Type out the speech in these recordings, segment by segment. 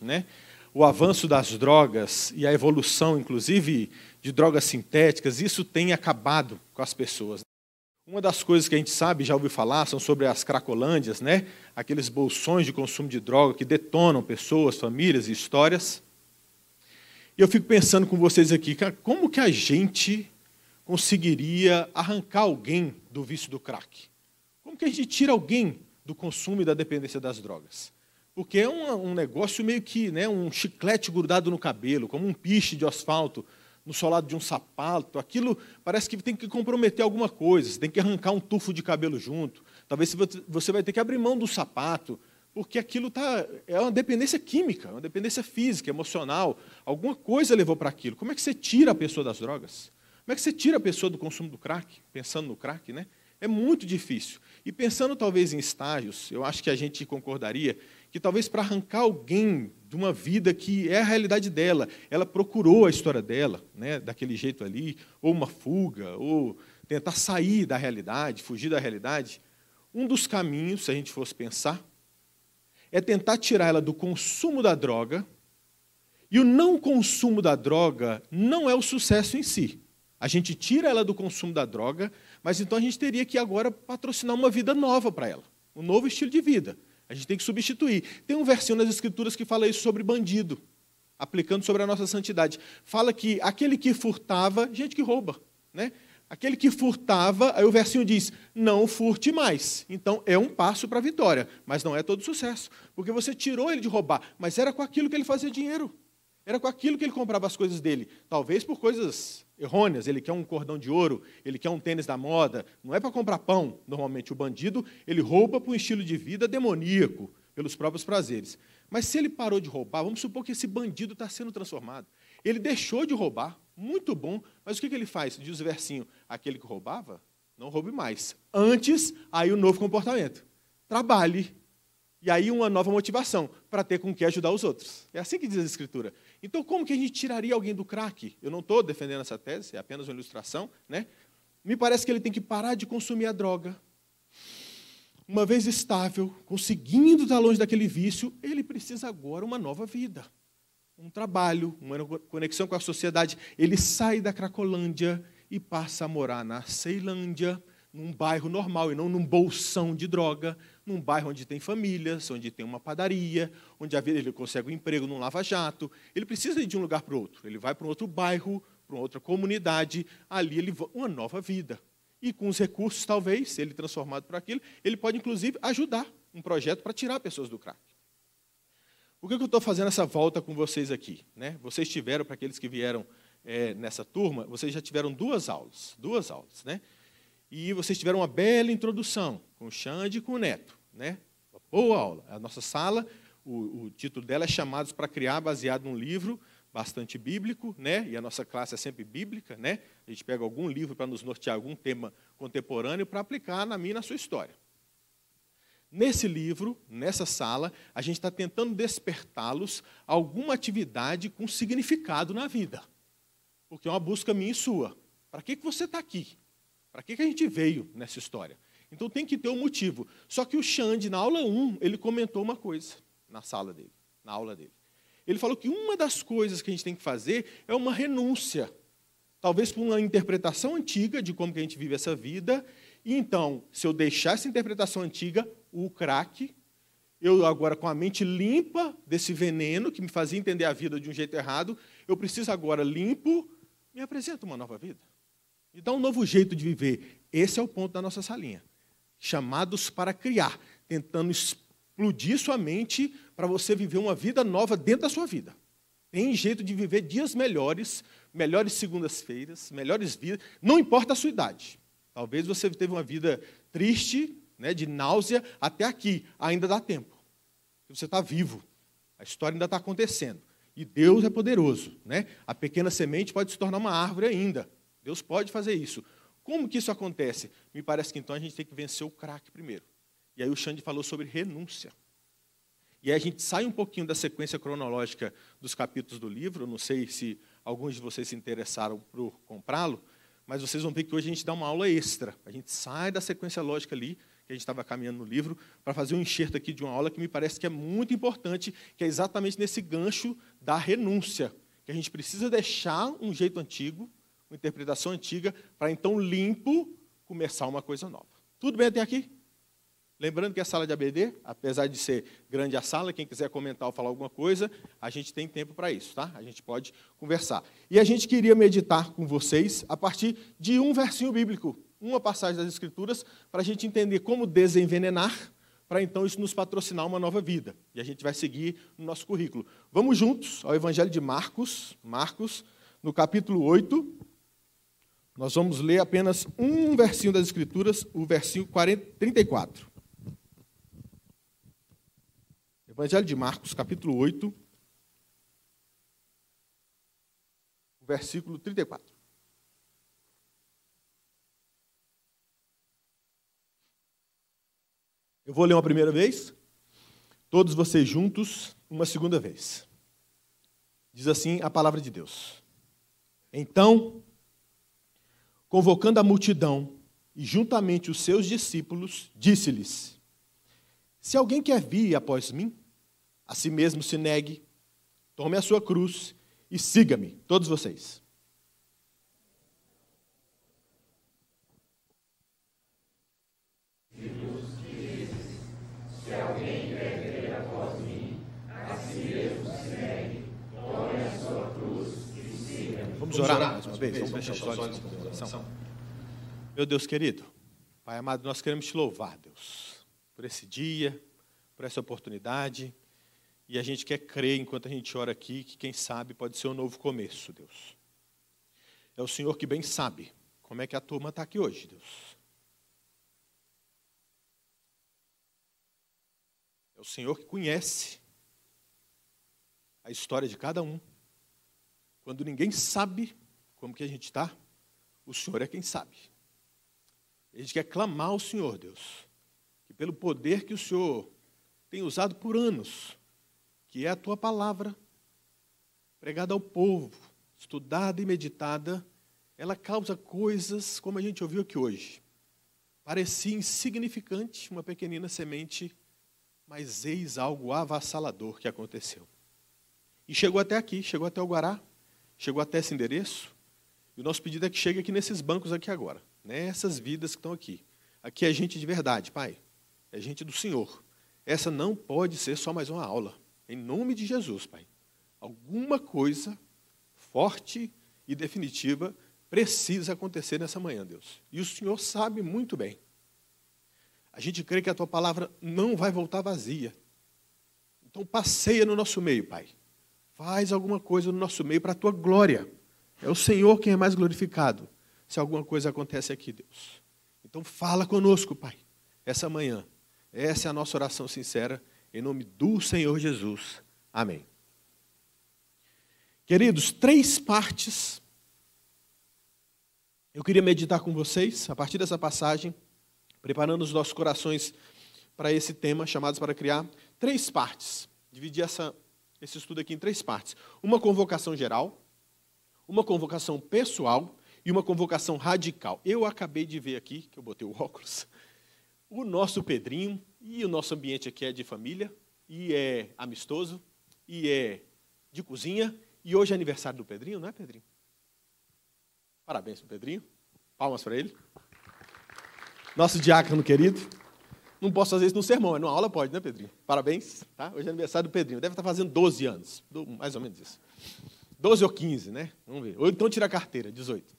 né? O avanço das drogas e a evolução, inclusive, de drogas sintéticas, isso tem acabado com as pessoas. Uma das coisas que a gente sabe, já ouviu falar, são sobre as cracolândias, né? Aqueles bolsões de consumo de droga que detonam pessoas, famílias e histórias. E eu fico pensando com vocês aqui, cara, como que a gente conseguiria arrancar alguém do vício do crack? Como que a gente tira alguém do consumo e da dependência das drogas? Porque é um, um, negócio meio que né, um chiclete grudado no cabelo, como um piche de asfalto no solado de um sapato. Aquilo parece que tem que comprometer alguma coisa, você tem que arrancar um tufo de cabelo junto. Talvez você vai ter que abrir mão do sapato, porque aquilo tá, é uma dependência química, uma dependência física, emocional. Alguma coisa levou para aquilo. Como é que você tira a pessoa das drogas? Como é que você tira a pessoa do consumo do crack, pensando no crack, né? É muito difícil. E pensando talvez em estágios, eu acho que a gente concordaria que talvez para arrancar alguém de uma vida que é a realidade dela, ela procurou a história dela, né, daquele jeito ali, ou uma fuga, ou tentar sair da realidade, fugir da realidade. Um dos caminhos, se a gente fosse pensar, é tentar tirar ela do consumo da droga. E o não consumo da droga não é o sucesso em si. A gente tira ela do consumo da droga, mas então a gente teria que agora patrocinar uma vida nova para ela, um novo estilo de vida. A gente tem que substituir. Tem um versinho nas Escrituras que fala isso sobre bandido, aplicando sobre a nossa santidade. Fala que aquele que furtava, gente que rouba, né? Aquele que furtava, aí o versinho diz: não furte mais. Então é um passo para a vitória, mas não é todo sucesso, porque você tirou ele de roubar, mas era com aquilo que ele fazia dinheiro, era com aquilo que ele comprava as coisas dele, talvez por coisas errôneas, ele quer um cordão de ouro, ele quer um tênis da moda, não é para comprar pão. Normalmente o bandido, ele rouba para um estilo de vida demoníaco, pelos próprios prazeres. Mas se ele parou de roubar, vamos supor que esse bandido está sendo transformado. Ele deixou de roubar, muito bom, mas o que, que ele faz? Diz o versinho: aquele que roubava, não roube mais. Antes, aí o novo comportamento. Trabalhe, e aí uma nova motivação para ter com que ajudar os outros. É assim que diz a Escritura. Então, como que a gente tiraria alguém do crack? Eu não estou defendendo essa tese, é apenas uma ilustração. Né? Me parece que ele tem que parar de consumir a droga. Uma vez estável, conseguindo estar longe daquele vício, ele precisa agora uma nova vida um trabalho, uma conexão com a sociedade. Ele sai da Cracolândia e passa a morar na Ceilândia, num bairro normal e não num bolsão de droga num bairro onde tem famílias, onde tem uma padaria, onde ele consegue um emprego num lava-jato. Ele precisa ir de um lugar para o outro. Ele vai para um outro bairro, para outra comunidade. Ali ele uma nova vida. E com os recursos, talvez, se ele transformado para aquilo, ele pode, inclusive, ajudar um projeto para tirar pessoas do crack. Por que, eu estou fazendo essa volta com vocês aqui? Né? Vocês tiveram, para aqueles que vieram é, nessa turma, vocês já tiveram duas aulas. Duas aulas, né? E vocês tiveram uma bela introdução com o Xande e com o Neto. Né? Uma boa aula. A nossa sala, o, o título dela é Chamados para Criar, baseado num livro bastante bíblico, né? e a nossa classe é sempre bíblica. Né? A gente pega algum livro para nos nortear algum tema contemporâneo para aplicar na minha e na sua história. Nesse livro, nessa sala, a gente está tentando despertá-los a alguma atividade com significado na vida. Porque é uma busca minha e sua. Para que, que você está aqui? Para que, que a gente veio nessa história? Então tem que ter um motivo. Só que o Xande, na aula 1, ele comentou uma coisa na sala dele, na aula dele. Ele falou que uma das coisas que a gente tem que fazer é uma renúncia. Talvez por uma interpretação antiga de como que a gente vive essa vida. E então, se eu deixar essa interpretação antiga, o craque, eu agora com a mente limpa desse veneno que me fazia entender a vida de um jeito errado, eu preciso agora limpo, me apresenta uma nova vida e dá um novo jeito de viver. Esse é o ponto da nossa salinha. Chamados para criar, tentando explodir sua mente para você viver uma vida nova dentro da sua vida. Tem jeito de viver dias melhores, melhores segundas-feiras, melhores vidas, não importa a sua idade. Talvez você teve uma vida triste, né, de náusea, até aqui, ainda dá tempo. Você está vivo, a história ainda está acontecendo. E Deus é poderoso. Né? A pequena semente pode se tornar uma árvore ainda. Deus pode fazer isso. Como que isso acontece? Me parece que então a gente tem que vencer o crack primeiro. E aí o Xande falou sobre renúncia. E aí a gente sai um pouquinho da sequência cronológica dos capítulos do livro. Não sei se alguns de vocês se interessaram por comprá-lo, mas vocês vão ver que hoje a gente dá uma aula extra. A gente sai da sequência lógica ali, que a gente estava caminhando no livro, para fazer um enxerto aqui de uma aula que me parece que é muito importante, que é exatamente nesse gancho da renúncia, que a gente precisa deixar um jeito antigo uma interpretação antiga, para então limpo começar uma coisa nova. Tudo bem até aqui? Lembrando que a sala de ABD, apesar de ser grande a sala, quem quiser comentar ou falar alguma coisa, a gente tem tempo para isso, tá? A gente pode conversar. E a gente queria meditar com vocês a partir de um versinho bíblico, uma passagem das Escrituras, para a gente entender como desenvenenar, para então isso nos patrocinar uma nova vida. E a gente vai seguir no nosso currículo. Vamos juntos ao Evangelho de Marcos, Marcos, no capítulo 8, nós vamos ler apenas um versinho das Escrituras, o versinho 40, 34. Evangelho de Marcos, capítulo 8, versículo 34. Eu vou ler uma primeira vez, todos vocês juntos, uma segunda vez. Diz assim a palavra de Deus. Então, convocando a multidão e juntamente os seus discípulos, disse-lhes: Se alguém quer vir após mim, a si mesmo se negue, tome a sua cruz e siga-me, todos vocês. Vamos orar mais uma vez? Vamos fechar os olhos oração. Então. Meu Deus querido, Pai amado, nós queremos te louvar, Deus, por esse dia, por essa oportunidade. E a gente quer crer, enquanto a gente ora aqui, que quem sabe pode ser um novo começo, Deus. É o Senhor que bem sabe como é que a turma está aqui hoje, Deus. É o Senhor que conhece a história de cada um. Quando ninguém sabe como que a gente está, o Senhor é quem sabe. A gente quer clamar ao Senhor, Deus, que pelo poder que o Senhor tem usado por anos, que é a tua palavra, pregada ao povo, estudada e meditada, ela causa coisas como a gente ouviu aqui hoje. Parecia insignificante uma pequenina semente, mas eis algo avassalador que aconteceu. E chegou até aqui, chegou até o Guará, chegou até esse endereço. E o nosso pedido é que chegue aqui nesses bancos aqui agora, nessas vidas que estão aqui. Aqui é gente de verdade, Pai. É gente do Senhor. Essa não pode ser só mais uma aula. Em nome de Jesus, Pai. Alguma coisa forte e definitiva precisa acontecer nessa manhã, Deus. E o Senhor sabe muito bem. A gente crê que a tua palavra não vai voltar vazia. Então passeia no nosso meio, Pai. Faz alguma coisa no nosso meio para a tua glória. É o Senhor quem é mais glorificado se alguma coisa acontece aqui, Deus. Então fala conosco, Pai, essa manhã. Essa é a nossa oração sincera, em nome do Senhor Jesus. Amém. Queridos, três partes eu queria meditar com vocês, a partir dessa passagem, preparando os nossos corações para esse tema, chamados para criar, três partes. Dividir essa esse estudo aqui em três partes: uma convocação geral, uma convocação pessoal e uma convocação radical. Eu acabei de ver aqui, que eu botei o óculos, o nosso Pedrinho, e o nosso ambiente aqui é de família, e é amistoso, e é de cozinha, e hoje é aniversário do Pedrinho, não é, Pedrinho? Parabéns para Pedrinho. Palmas para ele. Nosso diácono querido. Não posso fazer isso no sermão, é numa aula pode, né, Pedrinho? Parabéns, tá? Hoje é aniversário do Pedrinho. Deve estar tá fazendo 12 anos, mais ou menos isso. 12 ou 15, né? Vamos ver. Ou então tira a carteira, 18.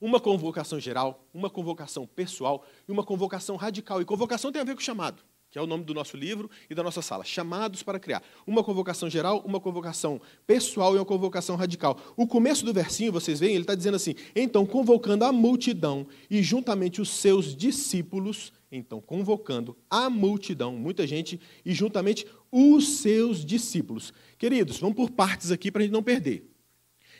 Uma convocação geral, uma convocação pessoal e uma convocação radical. E convocação tem a ver com chamado que é o nome do nosso livro e da nossa sala, Chamados para Criar. Uma convocação geral, uma convocação pessoal e uma convocação radical. O começo do versinho, vocês veem, ele está dizendo assim: então, convocando a multidão e juntamente os seus discípulos, então, convocando a multidão, muita gente, e juntamente os seus discípulos. Queridos, vamos por partes aqui para a gente não perder.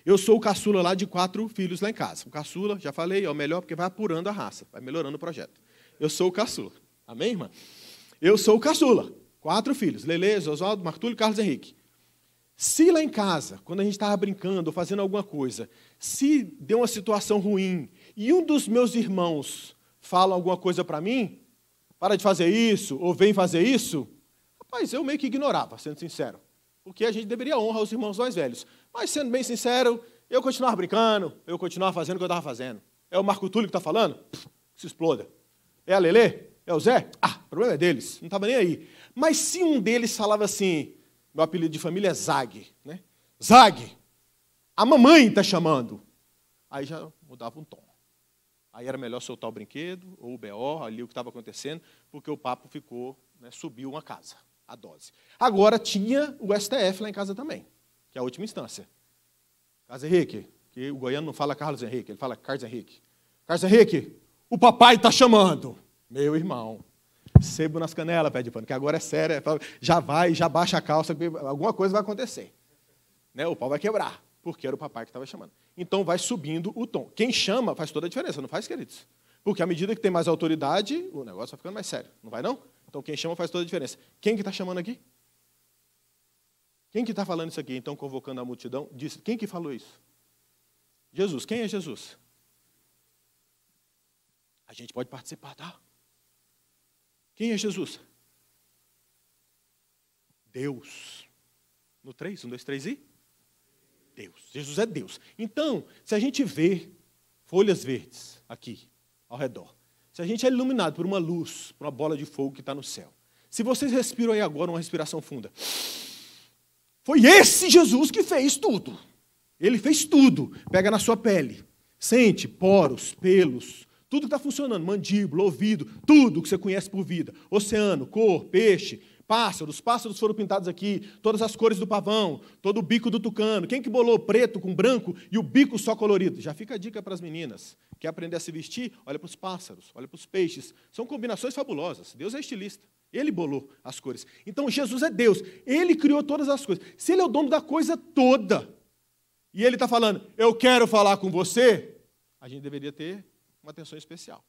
Eu sou o caçula lá de quatro filhos lá em casa. O caçula, já falei, é o melhor porque vai apurando a raça, vai melhorando o projeto. Eu sou o caçula. Amém, irmã? Eu sou o caçula. Quatro filhos: Lele, Oswaldo, Martúlio e Carlos Henrique. Se lá em casa, quando a gente estava brincando ou fazendo alguma coisa, se deu uma situação ruim e um dos meus irmãos fala alguma coisa para mim, para de fazer isso ou vem fazer isso, rapaz, eu meio que ignorava, sendo sincero. Porque a gente deveria honrar os irmãos mais velhos. Mas, sendo bem sincero, eu continuava brincando, eu continuava fazendo o que eu estava fazendo. É o Marco Túlio que está falando? Pff, se exploda. É a Lele? É o Zé? Ah, o problema é deles, não estava nem aí. Mas se um deles falava assim, meu apelido de família é Zag, né? Zag, a mamãe está chamando. Aí já mudava um tom. Aí era melhor soltar o brinquedo, ou o BO, ali o que estava acontecendo, porque o papo ficou, né, subiu uma casa, a dose. Agora tinha o STF lá em casa também, que é a última instância. Carlos Henrique, que o goiano não fala Carlos Henrique, ele fala Carlos Henrique. Carlos Henrique, o papai está chamando. Meu irmão, sebo nas canelas, pé de pano, que agora é sério, é já vai, já baixa a calça, alguma coisa vai acontecer. Né? O pau vai quebrar, porque era o papai que estava chamando. Então vai subindo o tom. Quem chama faz toda a diferença, não faz, queridos? Porque à medida que tem mais autoridade, o negócio vai ficando mais sério, não vai não? Então quem chama faz toda a diferença. Quem que está chamando aqui? Quem que está falando isso aqui? Então convocando a multidão, disse, quem que falou isso? Jesus. Quem é Jesus? A gente pode participar, tá? Quem é Jesus? Deus. No 3, 1, 2, 3 e? Deus. Jesus é Deus. Então, se a gente vê folhas verdes aqui, ao redor, se a gente é iluminado por uma luz, por uma bola de fogo que está no céu, se vocês respiram aí agora uma respiração funda, foi esse Jesus que fez tudo. Ele fez tudo. Pega na sua pele, sente poros, pelos, tudo está funcionando: mandíbula, ouvido, tudo que você conhece por vida. Oceano, cor, peixe, pássaros. Pássaros foram pintados aqui, todas as cores do pavão, todo o bico do tucano. Quem que bolou preto com branco e o bico só colorido? Já fica a dica para as meninas. Quer aprender a se vestir? Olha para os pássaros, olha para os peixes. São combinações fabulosas. Deus é estilista. Ele bolou as cores. Então Jesus é Deus. Ele criou todas as coisas. Se ele é o dono da coisa toda, e ele está falando, eu quero falar com você, a gente deveria ter uma atenção especial.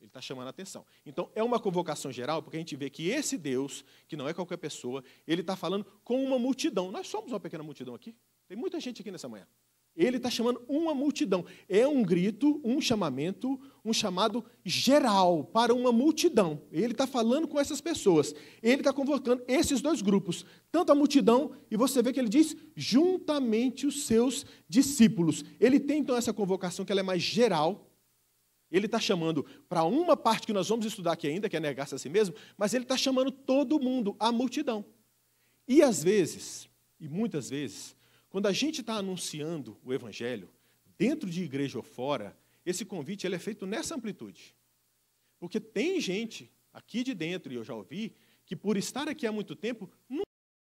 Ele está chamando a atenção. Então, é uma convocação geral, porque a gente vê que esse Deus, que não é qualquer pessoa, ele está falando com uma multidão. Nós somos uma pequena multidão aqui. Tem muita gente aqui nessa manhã. Ele está chamando uma multidão. É um grito, um chamamento, um chamado geral para uma multidão. Ele está falando com essas pessoas. Ele está convocando esses dois grupos, tanto a multidão, e você vê que ele diz juntamente os seus discípulos. Ele tem então essa convocação que ela é mais geral, ele está chamando para uma parte que nós vamos estudar aqui ainda, que é negar-se a si mesmo, mas ele está chamando todo mundo, a multidão. E às vezes, e muitas vezes, quando a gente está anunciando o evangelho, dentro de igreja ou fora, esse convite ele é feito nessa amplitude. Porque tem gente aqui de dentro, e eu já ouvi, que por estar aqui há muito tempo, nunca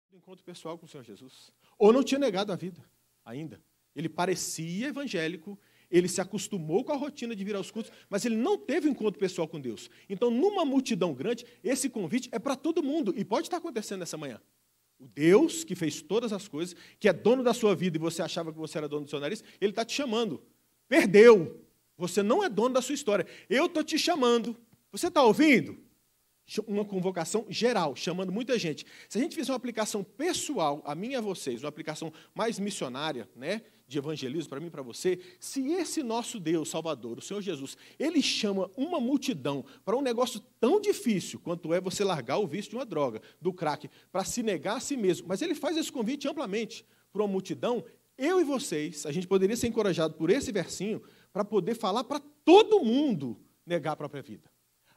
tinha encontro pessoal com o Senhor Jesus. Ou não tinha negado a vida ainda. Ele parecia evangélico, ele se acostumou com a rotina de vir aos cultos, mas ele não teve um encontro pessoal com Deus. Então, numa multidão grande, esse convite é para todo mundo e pode estar acontecendo nessa manhã. O Deus que fez todas as coisas, que é dono da sua vida e você achava que você era dono do seu nariz, ele está te chamando. Perdeu. Você não é dono da sua história. Eu estou te chamando. Você está ouvindo? Uma convocação geral, chamando muita gente. Se a gente fizer uma aplicação pessoal, a mim e a vocês, uma aplicação mais missionária, né? de evangelismo para mim e para você, se esse nosso Deus Salvador, o Senhor Jesus, ele chama uma multidão para um negócio tão difícil quanto é você largar o vício de uma droga, do crack, para se negar a si mesmo, mas ele faz esse convite amplamente para uma multidão, eu e vocês, a gente poderia ser encorajado por esse versinho para poder falar para todo mundo negar a própria vida.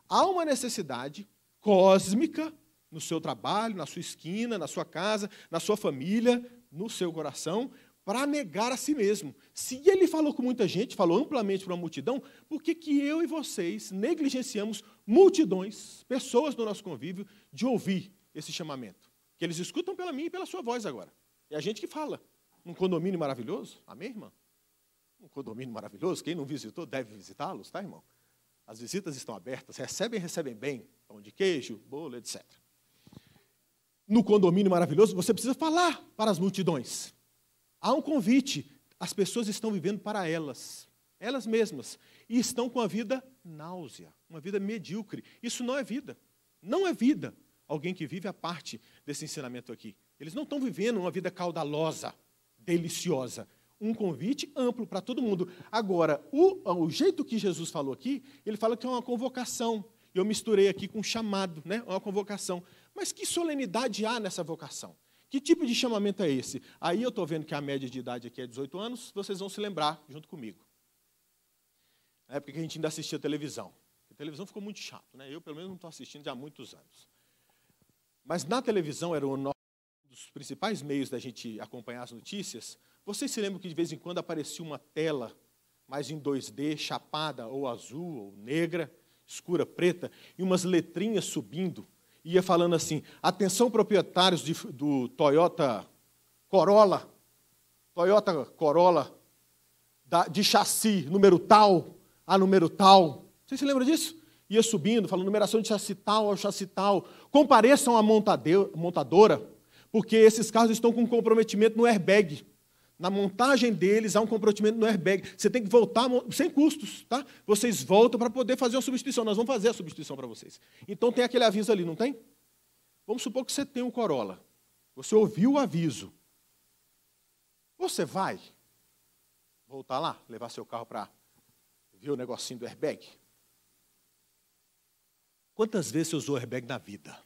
Há uma necessidade cósmica no seu trabalho, na sua esquina, na sua casa, na sua família, no seu coração, para negar a si mesmo. Se ele falou com muita gente, falou amplamente para uma multidão, por que, que eu e vocês negligenciamos multidões, pessoas do nosso convívio, de ouvir esse chamamento? Que eles escutam pela minha e pela sua voz agora. É a gente que fala. Num condomínio maravilhoso? Amém, irmão? Um condomínio maravilhoso, quem não visitou deve visitá-los, tá, irmão? As visitas estão abertas, recebem, recebem bem, pão de queijo, bolo, etc. No condomínio maravilhoso, você precisa falar para as multidões. Há um convite. As pessoas estão vivendo para elas, elas mesmas, e estão com a vida náusea, uma vida medíocre. Isso não é vida. Não é vida alguém que vive a parte desse ensinamento aqui. Eles não estão vivendo uma vida caudalosa, deliciosa. Um convite amplo para todo mundo. Agora, o, o jeito que Jesus falou aqui, ele fala que é uma convocação. Eu misturei aqui com chamado, né? É uma convocação. Mas que solenidade há nessa vocação? Que tipo de chamamento é esse? Aí eu estou vendo que a média de idade aqui é 18 anos, vocês vão se lembrar junto comigo. Na época que a gente ainda assistia televisão. A televisão ficou muito chato, né? Eu, pelo menos, não estou assistindo já há muitos anos. Mas na televisão era um dos principais meios da gente acompanhar as notícias. Vocês se lembram que de vez em quando aparecia uma tela mais em 2D, chapada, ou azul, ou negra, escura, preta, e umas letrinhas subindo ia falando assim: atenção, proprietários de, do Toyota Corolla, Toyota Corolla, da, de chassi número tal a número tal. Vocês se lembram disso? Ia subindo, falando numeração de chassi tal ao chassi tal. Compareçam à montadora, porque esses carros estão com comprometimento no airbag. Na montagem deles há um comprometimento no airbag. Você tem que voltar sem custos, tá? Vocês voltam para poder fazer a substituição. Nós vamos fazer a substituição para vocês. Então tem aquele aviso ali, não tem? Vamos supor que você tem um Corolla. Você ouviu o aviso. Você vai voltar lá, levar seu carro para ver o negocinho do airbag? Quantas vezes você usou airbag na vida?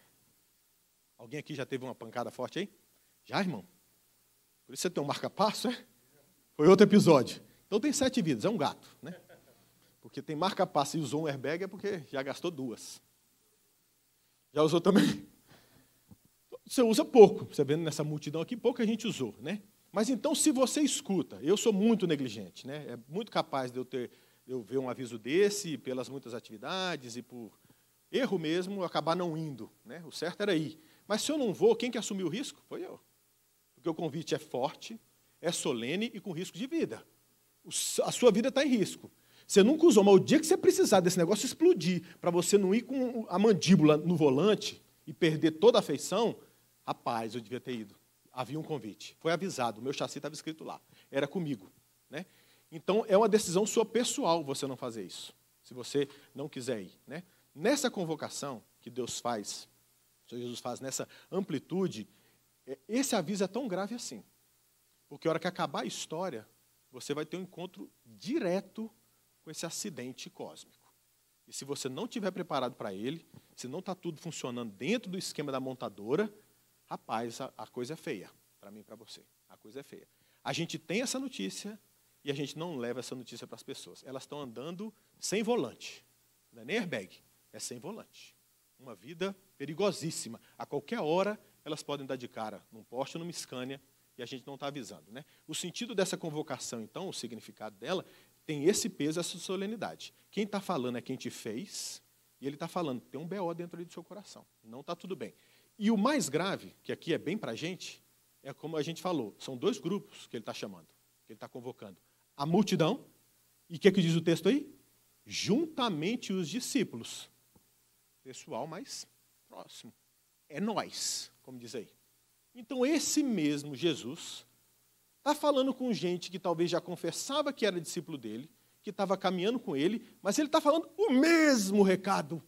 Alguém aqui já teve uma pancada forte aí? Já, irmão? Por isso você tem um marca-passo, é? Foi outro episódio. Então tem sete vidas, é um gato, né? Porque tem marca-passo e usou um airbag é porque já gastou duas. Já usou também? Você usa pouco. Você vendo nessa multidão aqui, pouco a gente usou, né? Mas então, se você escuta, eu sou muito negligente, né? É muito capaz de eu ter, eu ver um aviso desse pelas muitas atividades e por erro mesmo, acabar não indo, né? O certo era ir. Mas se eu não vou, quem que assumiu o risco? Foi eu. Porque o convite é forte, é solene e com risco de vida. A sua vida está em risco. Você nunca usou, mas o dia que você precisar desse negócio explodir, para você não ir com a mandíbula no volante e perder toda a feição, rapaz, eu devia ter ido. Havia um convite. Foi avisado, o meu chassi estava escrito lá. Era comigo. Né? Então, é uma decisão sua pessoal você não fazer isso, se você não quiser ir. Né? Nessa convocação que Deus faz, o Senhor Jesus faz nessa amplitude, é, esse aviso é tão grave assim, porque a hora que acabar a história, você vai ter um encontro direto com esse acidente cósmico. E se você não tiver preparado para ele, se não está tudo funcionando dentro do esquema da montadora, rapaz, a, a coisa é feia, para mim e para você. A coisa é feia. A gente tem essa notícia e a gente não leva essa notícia para as pessoas. Elas estão andando sem volante. Não é nem airbag, é sem volante. Uma vida perigosíssima. A qualquer hora elas podem dar de cara num poste, numa Scania, e a gente não está avisando. Né? O sentido dessa convocação, então, o significado dela, tem esse peso, essa solenidade. Quem está falando é quem te fez, e ele está falando, tem um BO dentro ali do seu coração, não está tudo bem. E o mais grave, que aqui é bem para a gente, é como a gente falou, são dois grupos que ele está chamando, que ele está convocando. A multidão, e o que, é que diz o texto aí? Juntamente os discípulos. Pessoal mais próximo. É nós como diz aí. Então, esse mesmo Jesus está falando com gente que talvez já confessava que era discípulo dele, que estava caminhando com ele, mas ele está falando o mesmo recado.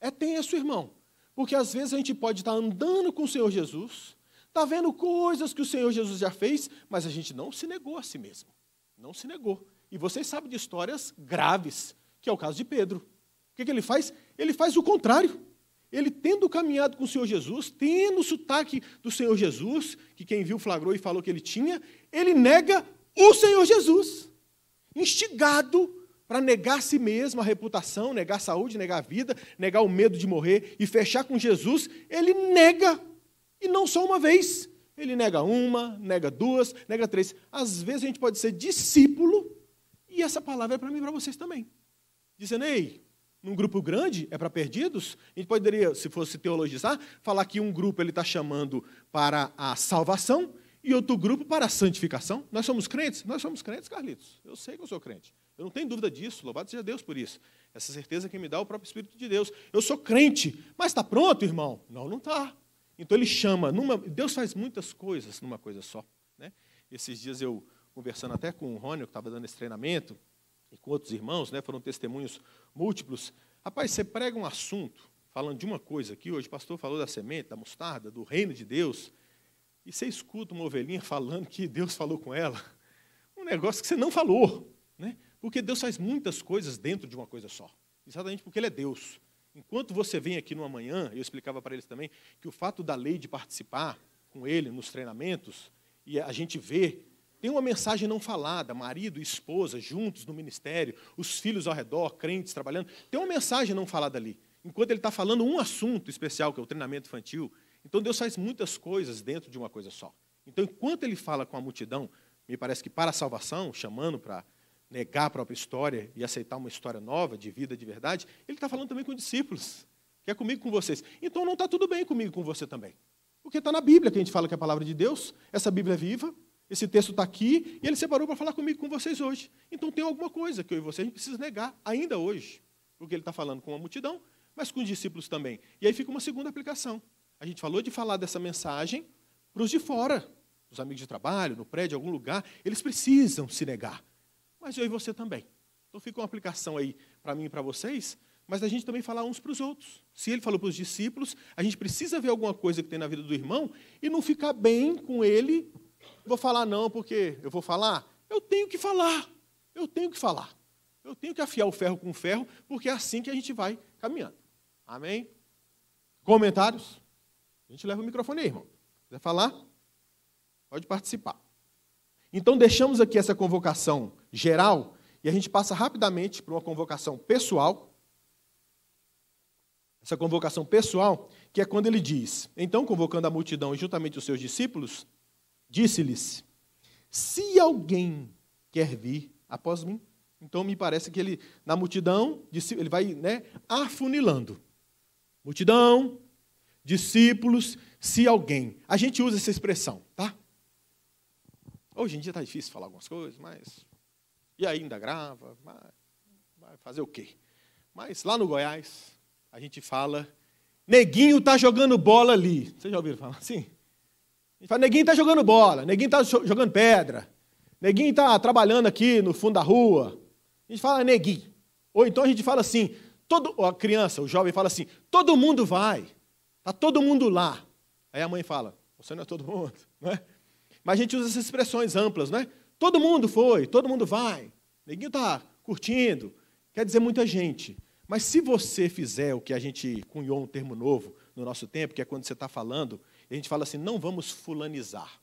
É tenha seu irmão. Porque às vezes a gente pode estar tá andando com o Senhor Jesus, está vendo coisas que o Senhor Jesus já fez, mas a gente não se negou a si mesmo. Não se negou. E vocês sabem de histórias graves, que é o caso de Pedro. O que, que ele faz? Ele faz o contrário ele tendo caminhado com o Senhor Jesus, tendo o sotaque do Senhor Jesus, que quem viu flagrou e falou que ele tinha, ele nega o Senhor Jesus, instigado para negar a si mesmo a reputação, negar a saúde, negar a vida, negar o medo de morrer e fechar com Jesus, ele nega, e não só uma vez. Ele nega uma, nega duas, nega três. Às vezes a gente pode ser discípulo, e essa palavra é para mim e para vocês também. Dizendo, ei, num grupo grande é para perdidos. A gente poderia, se fosse teologizar, falar que um grupo ele está chamando para a salvação e outro grupo para a santificação. Nós somos crentes? Nós somos crentes, Carlitos. Eu sei que eu sou crente. Eu não tenho dúvida disso. Louvado seja Deus por isso. Essa certeza que me dá o próprio Espírito de Deus. Eu sou crente, mas está pronto, irmão? Não, não está. Então ele chama. Numa... Deus faz muitas coisas numa coisa só. Né? Esses dias eu conversando até com o Rônio, que estava dando esse treinamento, e com outros irmãos, né, foram testemunhos múltiplos. Rapaz, você prega um assunto, falando de uma coisa aqui, hoje o pastor falou da semente, da mostarda, do reino de Deus, e você escuta uma ovelhinha falando que Deus falou com ela, um negócio que você não falou, né? porque Deus faz muitas coisas dentro de uma coisa só, exatamente porque Ele é Deus. Enquanto você vem aqui numa manhã, eu explicava para eles também que o fato da lei de participar com ele nos treinamentos, e a gente vê tem uma mensagem não falada, marido e esposa juntos no ministério, os filhos ao redor, crentes trabalhando. Tem uma mensagem não falada ali. Enquanto ele está falando um assunto especial, que é o treinamento infantil. Então Deus faz muitas coisas dentro de uma coisa só. Então, enquanto ele fala com a multidão, me parece que para a salvação, chamando para negar a própria história e aceitar uma história nova, de vida de verdade, ele está falando também com discípulos, que é comigo com vocês. Então não está tudo bem comigo com você também. Porque está na Bíblia que a gente fala que é a palavra de Deus, essa Bíblia é viva, esse texto está aqui e ele separou para falar comigo, com vocês hoje. Então tem alguma coisa que eu e você a gente precisa negar ainda hoje, porque ele está falando com a multidão, mas com os discípulos também. E aí fica uma segunda aplicação. A gente falou de falar dessa mensagem para os de fora, os amigos de trabalho, no prédio, em algum lugar, eles precisam se negar. Mas eu e você também. Então fica uma aplicação aí para mim e para vocês, mas a gente também falar uns para os outros. Se ele falou para os discípulos, a gente precisa ver alguma coisa que tem na vida do irmão e não ficar bem com ele Vou falar não, porque eu vou falar? Eu tenho que falar. Eu tenho que falar. Eu tenho que afiar o ferro com o ferro, porque é assim que a gente vai caminhando. Amém? Comentários? A gente leva o microfone aí, irmão. Quer falar? Pode participar. Então, deixamos aqui essa convocação geral e a gente passa rapidamente para uma convocação pessoal. Essa convocação pessoal, que é quando ele diz: Então, convocando a multidão e juntamente os seus discípulos, Disse-lhes: Se alguém quer vir após mim, então me parece que ele, na multidão, ele vai né, afunilando. Multidão, discípulos, se alguém. A gente usa essa expressão, tá? Hoje em dia está difícil falar algumas coisas, mas. E ainda grava, mas vai fazer o quê? Mas lá no Goiás, a gente fala, neguinho tá jogando bola ali. Vocês já ouviram falar assim? A gente fala, neguinho está jogando bola, neguinho está jogando pedra, neguinho está trabalhando aqui no fundo da rua. A gente fala neguinho. Ou então a gente fala assim, todo, a criança, o jovem fala assim, todo mundo vai, está todo mundo lá. Aí a mãe fala, você não é todo mundo, não é? Mas a gente usa essas expressões amplas, né? Todo mundo foi, todo mundo vai. Neguinho está curtindo. Quer dizer muita gente. Mas se você fizer o que a gente cunhou um termo novo no nosso tempo, que é quando você está falando a gente fala assim, não vamos fulanizar.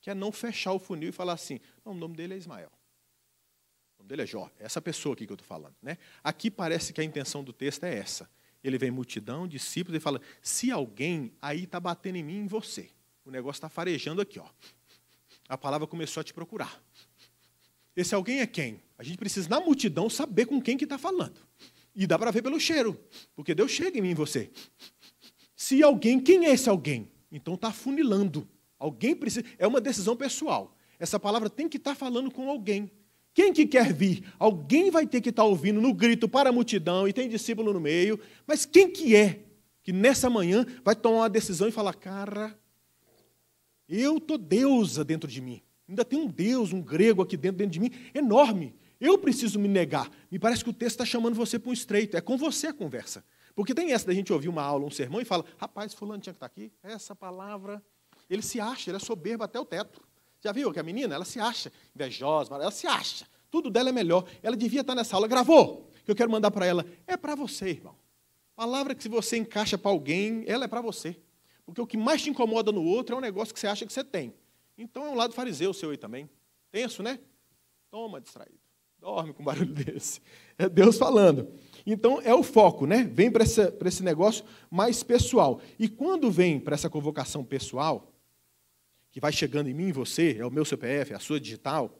Que é não fechar o funil e falar assim, não, o nome dele é Ismael. O nome dele é Jó. É essa pessoa aqui que eu estou falando. Né? Aqui parece que a intenção do texto é essa. Ele vem multidão, discípulos, e fala, se alguém aí está batendo em mim e em você. O negócio está farejando aqui. ó. A palavra começou a te procurar. Esse alguém é quem? A gente precisa, na multidão, saber com quem que está falando. E dá para ver pelo cheiro, porque Deus chega em mim e em você. Se alguém, quem é esse alguém? Então está funilando. Alguém precisa. É uma decisão pessoal. Essa palavra tem que estar tá falando com alguém. Quem que quer vir? Alguém vai ter que estar tá ouvindo no grito para a multidão e tem discípulo no meio. Mas quem que é que nessa manhã vai tomar uma decisão e falar, cara, eu tô deusa dentro de mim. Ainda tem um Deus, um grego aqui dentro, dentro de mim, enorme. Eu preciso me negar. Me parece que o texto está chamando você para um estreito. É com você a conversa. Porque tem essa da gente ouvir uma aula, um sermão e fala, rapaz, fulano tinha que estar tá aqui, essa palavra. Ele se acha, ele é soberbo até o teto. Já viu que a menina, ela se acha invejosa, ela se acha. Tudo dela é melhor. Ela devia estar nessa aula. Gravou. Que eu quero mandar para ela. É para você, irmão. Palavra que se você encaixa para alguém, ela é para você. Porque o que mais te incomoda no outro é um negócio que você acha que você tem. Então é um lado fariseu seu aí também. Tenso, né? Toma distraído. Dorme com um barulho desse. É Deus falando. Então é o foco, né? Vem para esse negócio mais pessoal. E quando vem para essa convocação pessoal, que vai chegando em mim, e você, é o meu CPF, é a sua digital,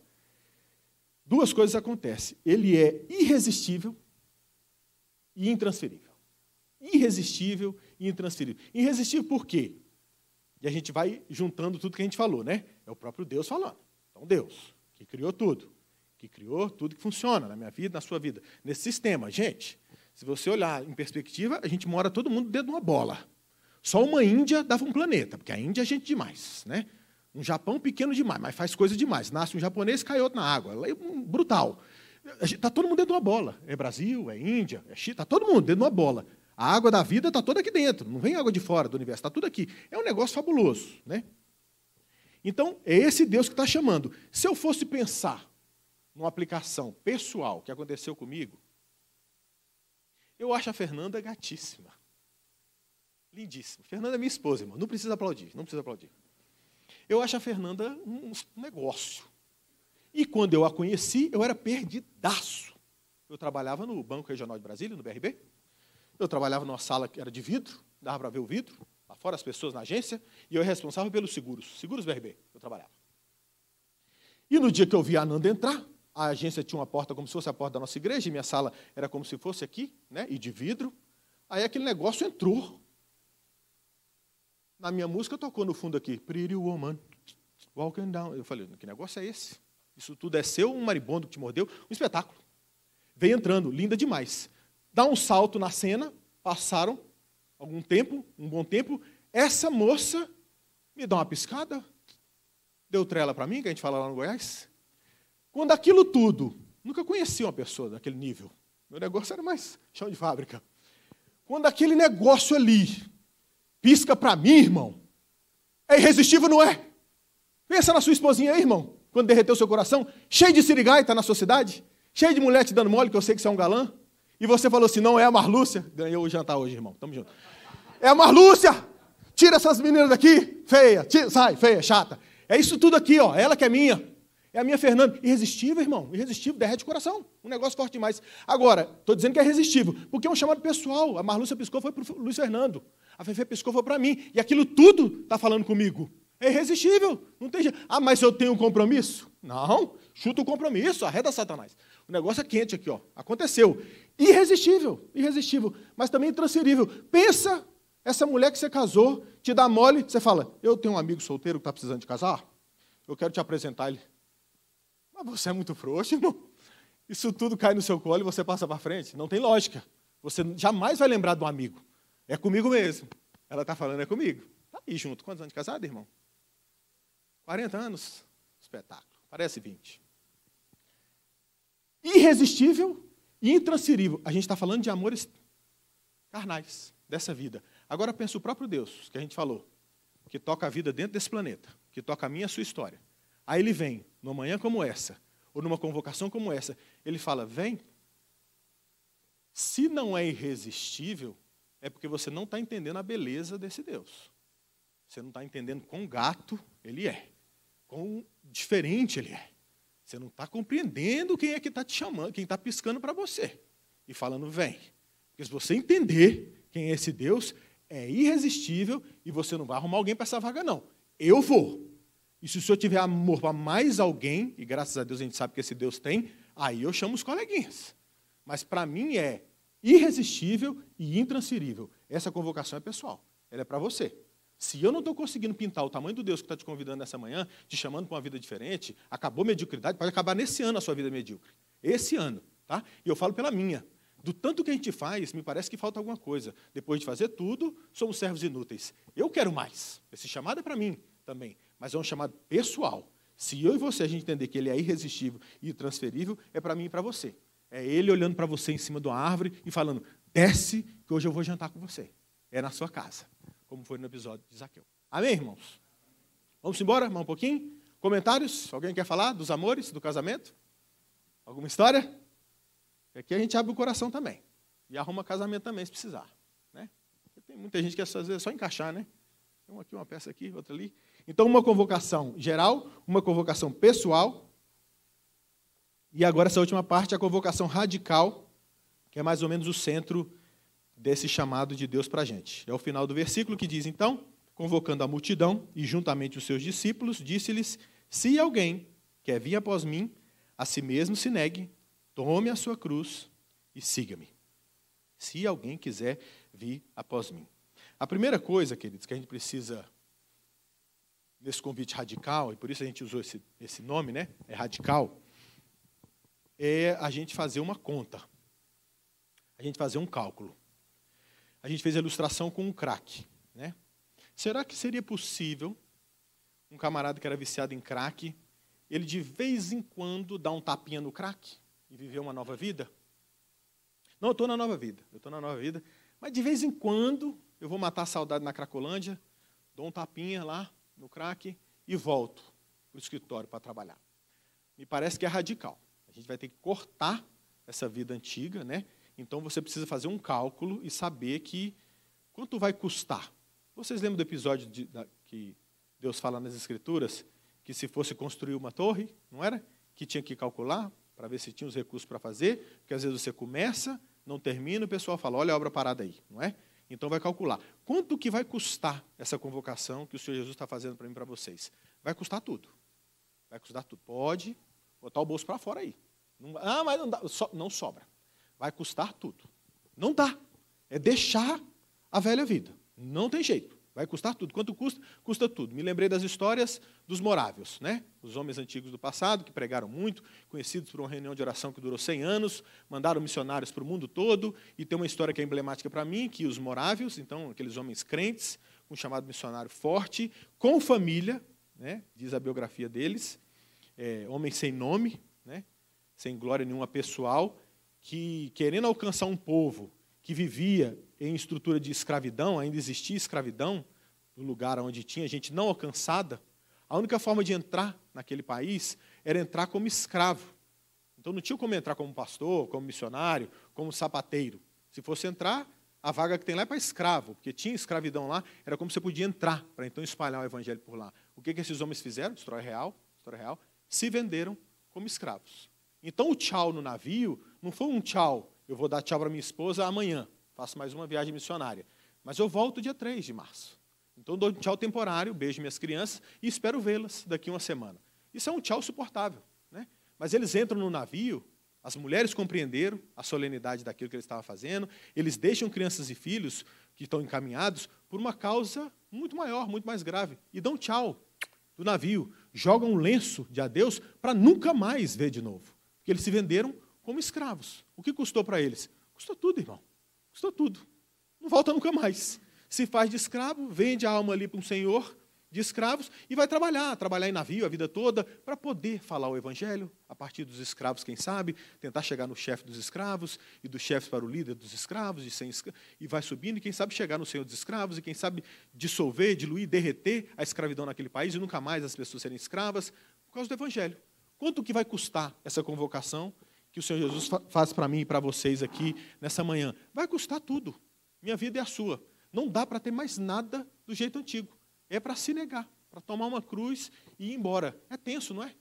duas coisas acontecem. Ele é irresistível e intransferível. Irresistível e intransferível. Irresistível por quê? E a gente vai juntando tudo que a gente falou, né? É o próprio Deus falando. Então, Deus, que criou tudo que criou tudo que funciona na minha vida, na sua vida, nesse sistema. Gente, se você olhar em perspectiva, a gente mora todo mundo dentro de uma bola. Só uma Índia dava um planeta, porque a Índia é gente demais, né? Um Japão pequeno demais, mas faz coisa demais. Nasce um japonês, cai outro na água. é brutal. Está todo mundo dentro de uma bola. É Brasil, é Índia, é China, está todo mundo dentro de uma bola. A água da vida está toda aqui dentro, não vem água de fora do universo, está tudo aqui. É um negócio fabuloso. Né? Então, é esse Deus que está chamando. Se eu fosse pensar numa aplicação pessoal que aconteceu comigo, eu acho a Fernanda gatíssima. Lindíssima. Fernanda é minha esposa, irmão. Não precisa aplaudir, não precisa aplaudir. Eu acho a Fernanda um, negócio. E quando eu a conheci, eu era perdidaço. Eu trabalhava no Banco Regional de Brasília, no BRB. Eu trabalhava numa sala que era de vidro, dava para ver o vidro, lá fora as pessoas na agência, e eu era responsável pelos seguros, seguros BRB, eu trabalhava. E no dia que eu vi a Ananda entrar, a agência tinha uma porta como se fosse a porta da nossa igreja, e minha sala era como se fosse aqui, né, e de vidro. Aí aquele negócio entrou. Na minha música tocou no fundo aqui, Pretty Woman, Walking Down. Eu falei, que negócio é esse? Isso tudo é seu, um maribondo que te mordeu, um espetáculo. Veio entrando, linda demais. Dá um salto na cena, passaram algum tempo, um bom tempo, essa moça me dá uma piscada, deu trela para mim, que a gente fala lá no Goiás. Quando aquilo tudo, nunca conheci uma pessoa daquele nível. Meu negócio era mais chão de fábrica. Quando aquele negócio ali pisca para mim, irmão, é irresistível, não é? Pensa na sua esposinha aí, irmão, quando derreteu seu coração, cheio de sirigaita tá na sua cidade, cheio de mulher te dando mole, que eu sei que você é um galã, e você falou assim: não, é a Marlúcia. Ganhou o jantar hoje, irmão, tamo junto. É a Marlúcia! Tira essas meninas daqui, feia, tira, sai, feia, chata. É isso tudo aqui, ó, ela que é minha. É a minha Fernanda. Irresistível, irmão. Irresistível, derrete o coração. Um negócio forte demais. Agora, estou dizendo que é irresistível, porque é um chamado pessoal. A Marlúcia piscou foi para o Luiz Fernando. A Fefe piscou foi para mim. E aquilo tudo está falando comigo. É irresistível. Não tem jeito. Ah, mas eu tenho um compromisso? Não. Chuta o compromisso, arreda Satanás. O negócio é quente aqui, ó. Aconteceu. Irresistível, irresistível, mas também intransferível. Pensa, essa mulher que você casou, te dá mole, você fala: Eu tenho um amigo solteiro que está precisando de casar, eu quero te apresentar ele. Ah, você é muito frouxo, irmão. Isso tudo cai no seu colo e você passa para frente. Não tem lógica. Você jamais vai lembrar do amigo. É comigo mesmo. Ela está falando, é comigo. Está aí junto. Quantos anos de casado, irmão? 40 anos. Espetáculo. Parece 20. Irresistível e intransferível. A gente está falando de amores carnais dessa vida. Agora pensa o próprio Deus, que a gente falou, que toca a vida dentro desse planeta, que toca a minha a sua história. Aí ele vem numa manhã como essa, ou numa convocação como essa, ele fala: vem. Se não é irresistível, é porque você não está entendendo a beleza desse Deus. Você não está entendendo quão gato ele é, quão diferente ele é. Você não está compreendendo quem é que está te chamando, quem está piscando para você e falando: vem. Porque se você entender quem é esse Deus, é irresistível e você não vai arrumar alguém para essa vaga, não. Eu vou. E se o senhor tiver amor para mais alguém, e graças a Deus a gente sabe que esse Deus tem, aí eu chamo os coleguinhas. Mas para mim é irresistível e intransferível. Essa convocação é pessoal, ela é para você. Se eu não estou conseguindo pintar o tamanho do Deus que está te convidando nessa manhã, te chamando para uma vida diferente, acabou a mediocridade, pode acabar nesse ano a sua vida medíocre. Esse ano, tá? E eu falo pela minha. Do tanto que a gente faz, me parece que falta alguma coisa. Depois de fazer tudo, somos servos inúteis. Eu quero mais. Esse chamado é para mim também mas é um chamado pessoal. Se eu e você a gente entender que ele é irresistível e transferível, é para mim e para você. É ele olhando para você em cima de uma árvore e falando: desce, que hoje eu vou jantar com você. É na sua casa, como foi no episódio de Zaqueu. Amém, irmãos? Vamos embora, irmão, um pouquinho? Comentários? Alguém quer falar dos amores, do casamento? Alguma história? Aqui a gente abre o coração também. E arruma casamento também, se precisar. Né? Tem muita gente que às vezes é só encaixar, né? tem então, aqui, uma peça aqui, outra ali. Então, uma convocação geral, uma convocação pessoal. E agora, essa última parte, a convocação radical, que é mais ou menos o centro desse chamado de Deus para a gente. É o final do versículo que diz: Então, convocando a multidão e juntamente os seus discípulos, disse-lhes: Se alguém quer vir após mim, a si mesmo se negue, tome a sua cruz e siga-me. Se alguém quiser vir após mim. A primeira coisa, queridos, que a gente precisa nesse convite radical, e por isso a gente usou esse, esse nome, né? É radical, é a gente fazer uma conta. A gente fazer um cálculo. A gente fez a ilustração com um crack, né? Será que seria possível um camarada que era viciado em crack, ele de vez em quando dar um tapinha no crack e viver uma nova vida? Não, eu estou na nova vida, eu estou na nova vida, mas de vez em quando eu vou matar a saudade na Cracolândia, dou um tapinha lá no crack e volto para o escritório para trabalhar. Me parece que é radical. A gente vai ter que cortar essa vida antiga, né? Então você precisa fazer um cálculo e saber que quanto vai custar. Vocês lembram do episódio de, da, que Deus fala nas Escrituras que se fosse construir uma torre, não era? Que tinha que calcular para ver se tinha os recursos para fazer, porque às vezes você começa, não termina, o pessoal fala, olha a obra parada aí, não é? Então vai calcular. Quanto que vai custar essa convocação que o Senhor Jesus está fazendo para mim e para vocês? Vai custar tudo. Vai custar tudo. Pode botar o bolso para fora aí. Não, ah, mas não dá. So, não sobra. Vai custar tudo. Não dá. É deixar a velha vida. Não tem jeito. Vai custar tudo. Quanto custa? Custa tudo. Me lembrei das histórias dos morávios, né? os homens antigos do passado, que pregaram muito, conhecidos por uma reunião de oração que durou 100 anos, mandaram missionários para o mundo todo, e tem uma história que é emblemática para mim, que os morávios, então aqueles homens crentes, um chamado missionário forte, com família, né? diz a biografia deles, é, homens sem nome, né? sem glória nenhuma pessoal, que querendo alcançar um povo que vivia em estrutura de escravidão, ainda existia escravidão no lugar onde tinha gente não alcançada, a única forma de entrar naquele país era entrar como escravo. Então não tinha como entrar como pastor, como missionário, como sapateiro. Se fosse entrar, a vaga que tem lá é para escravo, porque tinha escravidão lá, era como você podia entrar para então espalhar o evangelho por lá. O que, que esses homens fizeram? História real, história real, se venderam como escravos. Então o tchau no navio não foi um tchau eu vou dar tchau para minha esposa amanhã, faço mais uma viagem missionária. Mas eu volto dia 3 de março. Então dou um tchau temporário, beijo minhas crianças e espero vê-las daqui uma semana. Isso é um tchau suportável. Né? Mas eles entram no navio, as mulheres compreenderam a solenidade daquilo que eles estavam fazendo, eles deixam crianças e filhos que estão encaminhados por uma causa muito maior, muito mais grave, e dão tchau do navio, jogam um lenço de adeus para nunca mais ver de novo, porque eles se venderam como escravos. O que custou para eles? Custou tudo, irmão. Custou tudo. Não volta nunca mais. Se faz de escravo, vende a alma ali para um senhor de escravos e vai trabalhar, trabalhar em navio a vida toda para poder falar o evangelho a partir dos escravos, quem sabe, tentar chegar no chefe dos escravos e dos chefes para o líder dos escravos, escravos, e vai subindo e quem sabe chegar no senhor dos escravos e quem sabe dissolver, diluir, derreter a escravidão naquele país e nunca mais as pessoas serem escravas por causa do evangelho. Quanto que vai custar essa convocação? que o Senhor Jesus faz para mim e para vocês aqui nessa manhã. Vai custar tudo. Minha vida é a sua. Não dá para ter mais nada do jeito antigo. É para se negar, para tomar uma cruz e ir embora. É tenso, não é?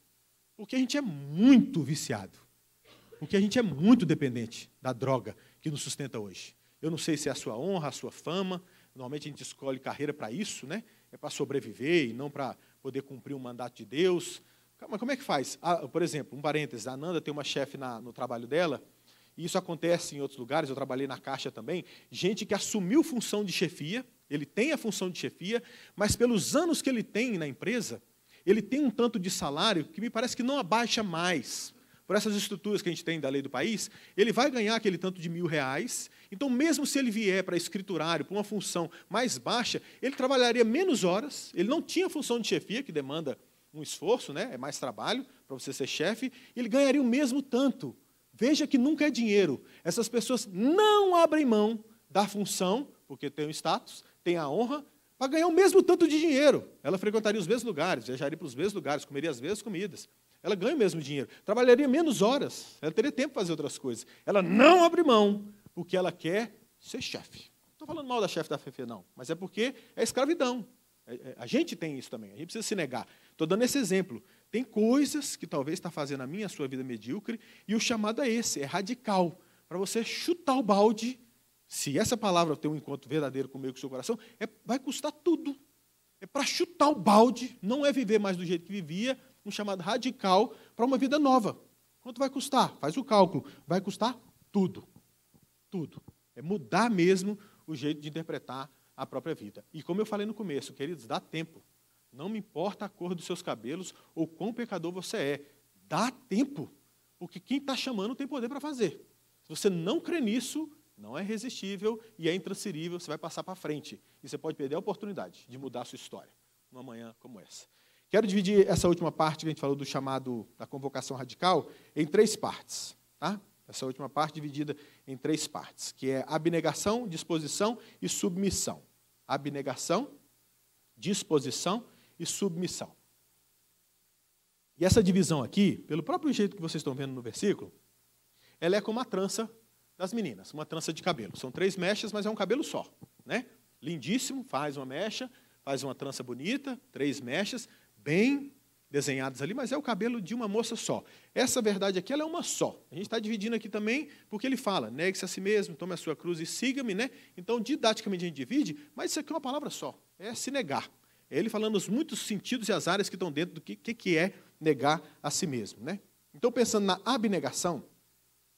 Porque a gente é muito viciado. Porque a gente é muito dependente da droga que nos sustenta hoje. Eu não sei se é a sua honra, a sua fama. Normalmente a gente escolhe carreira para isso, né? É para sobreviver e não para poder cumprir o mandato de Deus. Mas como é que faz? Ah, por exemplo, um parênteses, a Nanda tem uma chefe no trabalho dela, e isso acontece em outros lugares, eu trabalhei na Caixa também, gente que assumiu função de chefia, ele tem a função de chefia, mas pelos anos que ele tem na empresa, ele tem um tanto de salário que me parece que não abaixa mais. Por essas estruturas que a gente tem da lei do país, ele vai ganhar aquele tanto de mil reais. Então, mesmo se ele vier para escriturário, para uma função mais baixa, ele trabalharia menos horas, ele não tinha função de chefia, que demanda um esforço, né? é mais trabalho para você ser chefe, ele ganharia o mesmo tanto. Veja que nunca é dinheiro. Essas pessoas não abrem mão da função, porque tem o status, tem a honra, para ganhar o mesmo tanto de dinheiro. Ela frequentaria os mesmos lugares, viajaria para os mesmos lugares, comeria as mesmas comidas. Ela ganha o mesmo dinheiro, trabalharia menos horas, ela teria tempo para fazer outras coisas. Ela não abre mão, porque ela quer ser chefe. Não estou falando mal da chefe da Fefe, não, mas é porque é escravidão. É, é, a gente tem isso também, a gente precisa se negar. Estou dando esse exemplo. Tem coisas que talvez está fazendo a minha, a sua vida medíocre, e o chamado é esse, é radical. Para você chutar o balde, se essa palavra tem um encontro verdadeiro comigo, com o seu coração, é, vai custar tudo. É para chutar o balde, não é viver mais do jeito que vivia, um chamado radical para uma vida nova. Quanto vai custar? Faz o cálculo. Vai custar tudo. Tudo. É mudar mesmo o jeito de interpretar a própria vida. E como eu falei no começo, queridos, dá tempo. Não me importa a cor dos seus cabelos ou quão pecador você é. Dá tempo. Porque quem está chamando tem poder para fazer. Se você não crê nisso, não é resistível e é intransferível, você vai passar para frente. E você pode perder a oportunidade de mudar a sua história numa manhã como essa. Quero dividir essa última parte que a gente falou do chamado da convocação radical em três partes. Tá? Essa última parte dividida em três partes, que é abnegação, disposição e submissão. Abnegação, disposição e submissão. E essa divisão aqui, pelo próprio jeito que vocês estão vendo no versículo, ela é como a trança das meninas, uma trança de cabelo. São três mechas, mas é um cabelo só, né? Lindíssimo, faz uma mecha, faz uma trança bonita, três mechas, bem desenhadas ali, mas é o cabelo de uma moça só. Essa verdade aqui ela é uma só. A gente está dividindo aqui também porque ele fala, negue-se a si mesmo, tome a sua cruz e siga-me. Né? Então, didaticamente a gente divide, mas isso aqui é uma palavra só, é se negar. É ele falando os muitos sentidos e as áreas que estão dentro do que, que, que é negar a si mesmo. Né? Então, pensando na abnegação,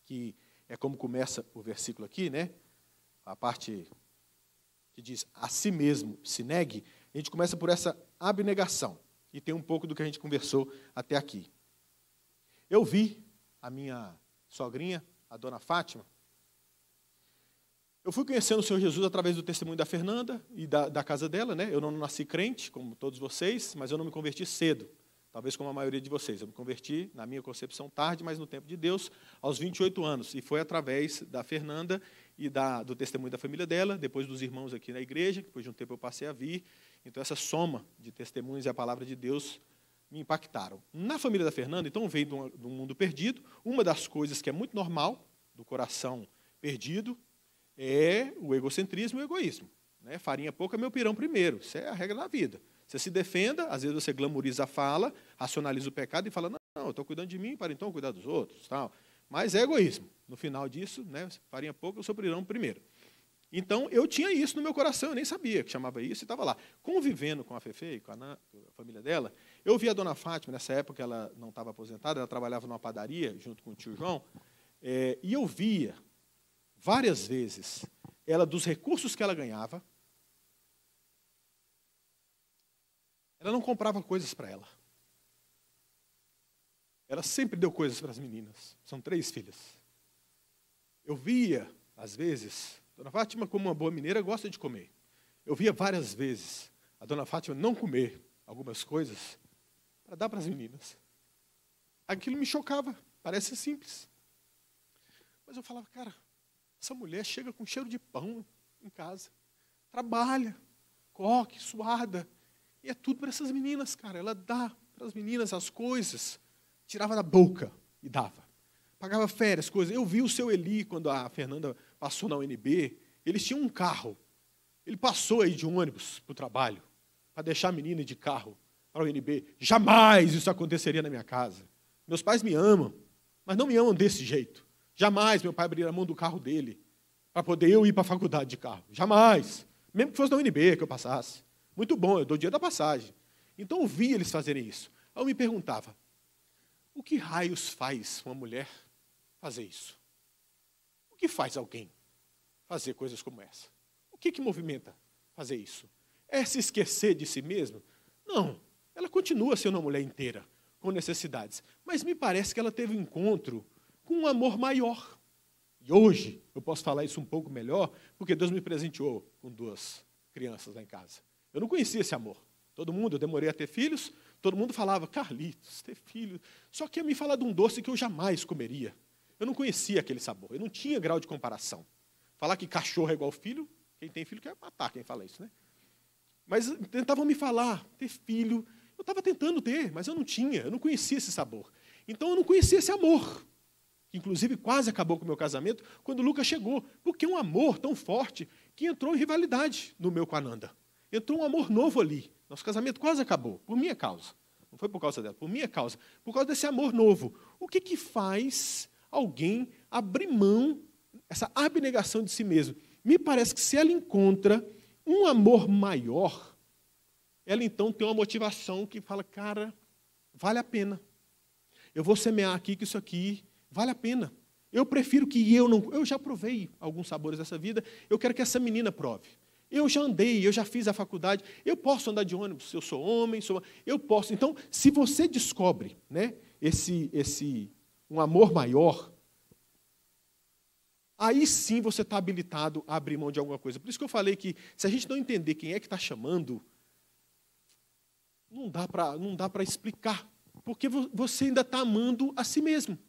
que é como começa o versículo aqui, né? a parte que diz a si mesmo se negue, a gente começa por essa abnegação e tem um pouco do que a gente conversou até aqui. Eu vi a minha sogrinha, a dona Fátima. Eu fui conhecendo o Senhor Jesus através do testemunho da Fernanda e da, da casa dela, né? Eu não nasci crente, como todos vocês, mas eu não me converti cedo, talvez como a maioria de vocês. Eu me converti, na minha concepção, tarde, mas no tempo de Deus, aos 28 anos. E foi através da Fernanda e da, do testemunho da família dela, depois dos irmãos aqui na igreja, depois de um tempo eu passei a vir, então, essa soma de testemunhos e a palavra de Deus me impactaram. Na família da Fernanda, então, veio do um mundo perdido. Uma das coisas que é muito normal do coração perdido é o egocentrismo e o egoísmo. Né? Farinha pouca, meu pirão primeiro. Isso é a regra da vida. Você se defenda, às vezes você glamoriza a fala, racionaliza o pecado e fala, não, não eu estou cuidando de mim para então cuidar dos outros. tal. Mas é egoísmo. No final disso, né, farinha pouca, eu sou pirão primeiro. Então, eu tinha isso no meu coração, eu nem sabia que chamava isso, e estava lá. Convivendo com a Fefe e com a, Ana, a, família dela, eu via a dona Fátima, nessa época ela não estava aposentada, ela trabalhava numa padaria junto com o tio João, é, e eu via várias vezes ela, dos recursos que ela ganhava, ela não comprava coisas para ela. Ela sempre deu coisas para as meninas. São três filhas. Eu via, às vezes, Dona Fátima, como uma boa mineira, gosta de comer. Eu via várias vezes a Dona Fátima não comer algumas coisas para dar para as meninas. Aquilo me chocava, parece simples. Mas eu falava, cara, essa mulher chega com cheiro de pão em casa, trabalha, coque, suada, e é tudo para essas meninas, cara. Ela dá para as meninas as coisas, tirava da boca e dava. Pagava férias, coisas. Eu vi o seu Eli, quando a Fernanda passou na UNB, eles tinham um carro. Ele passou aí de um ônibus para o trabalho, para deixar a menina de carro para a UNB. Jamais isso aconteceria na minha casa. Meus pais me amam, mas não me amam desse jeito. Jamais meu pai abriria a mão do carro dele para poder eu ir para a faculdade de carro. Jamais. Mesmo que fosse na UNB que eu passasse. Muito bom, eu dou dia da passagem. Então eu vi eles fazerem isso. Aí eu me perguntava, o que raios faz uma mulher fazer isso? que faz alguém fazer coisas como essa? O que, que movimenta fazer isso? É se esquecer de si mesmo? Não. Ela continua sendo uma mulher inteira, com necessidades. Mas me parece que ela teve um encontro com um amor maior. E hoje eu posso falar isso um pouco melhor, porque Deus me presenteou com duas crianças lá em casa. Eu não conhecia esse amor. Todo mundo, eu demorei a ter filhos, todo mundo falava, Carlitos, ter filho. Só que ia me falar de um doce que eu jamais comeria. Eu não conhecia aquele sabor, eu não tinha grau de comparação. Falar que cachorro é igual filho, quem tem filho quer matar quem fala isso, né? Mas tentavam me falar, ter filho. Eu estava tentando ter, mas eu não tinha, eu não conhecia esse sabor. Então eu não conhecia esse amor. Que inclusive quase acabou com o meu casamento quando o Lucas chegou. Porque um amor tão forte que entrou em rivalidade no meu com a Nanda. Entrou um amor novo ali. Nosso casamento quase acabou, por minha causa. Não foi por causa dela, por minha causa. Por causa desse amor novo. O que, que faz alguém abrir mão, essa abnegação de si mesmo. Me parece que se ela encontra um amor maior, ela então tem uma motivação que fala, cara, vale a pena. Eu vou semear aqui que isso aqui vale a pena. Eu prefiro que eu não. Eu já provei alguns sabores dessa vida, eu quero que essa menina prove. Eu já andei, eu já fiz a faculdade, eu posso andar de ônibus, eu sou homem, sou, eu posso. Então, se você descobre né, esse, esse um amor maior, aí sim você está habilitado a abrir mão de alguma coisa. Por isso que eu falei que se a gente não entender quem é que está chamando, não dá para não dá para explicar, porque você ainda está amando a si mesmo.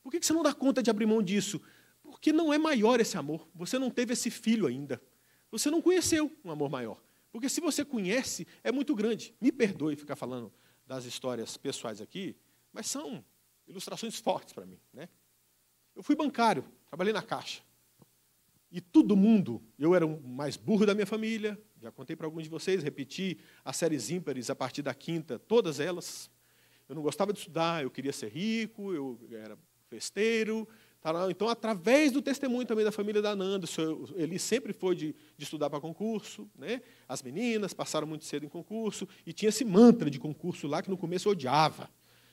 Por que você não dá conta de abrir mão disso? Porque não é maior esse amor. Você não teve esse filho ainda. Você não conheceu um amor maior. Porque se você conhece, é muito grande. Me perdoe ficar falando das histórias pessoais aqui, mas são ilustrações fortes para mim. Né? Eu fui bancário, trabalhei na Caixa. E todo mundo, eu era o mais burro da minha família, já contei para alguns de vocês, repeti as séries ímpares a partir da quinta, todas elas. Eu não gostava de estudar, eu queria ser rico, eu era festeiro. Tá então, através do testemunho também da família da Nanda, ele sempre foi de, de estudar para concurso. Né? As meninas passaram muito cedo em concurso, e tinha esse mantra de concurso lá que no começo eu odiava.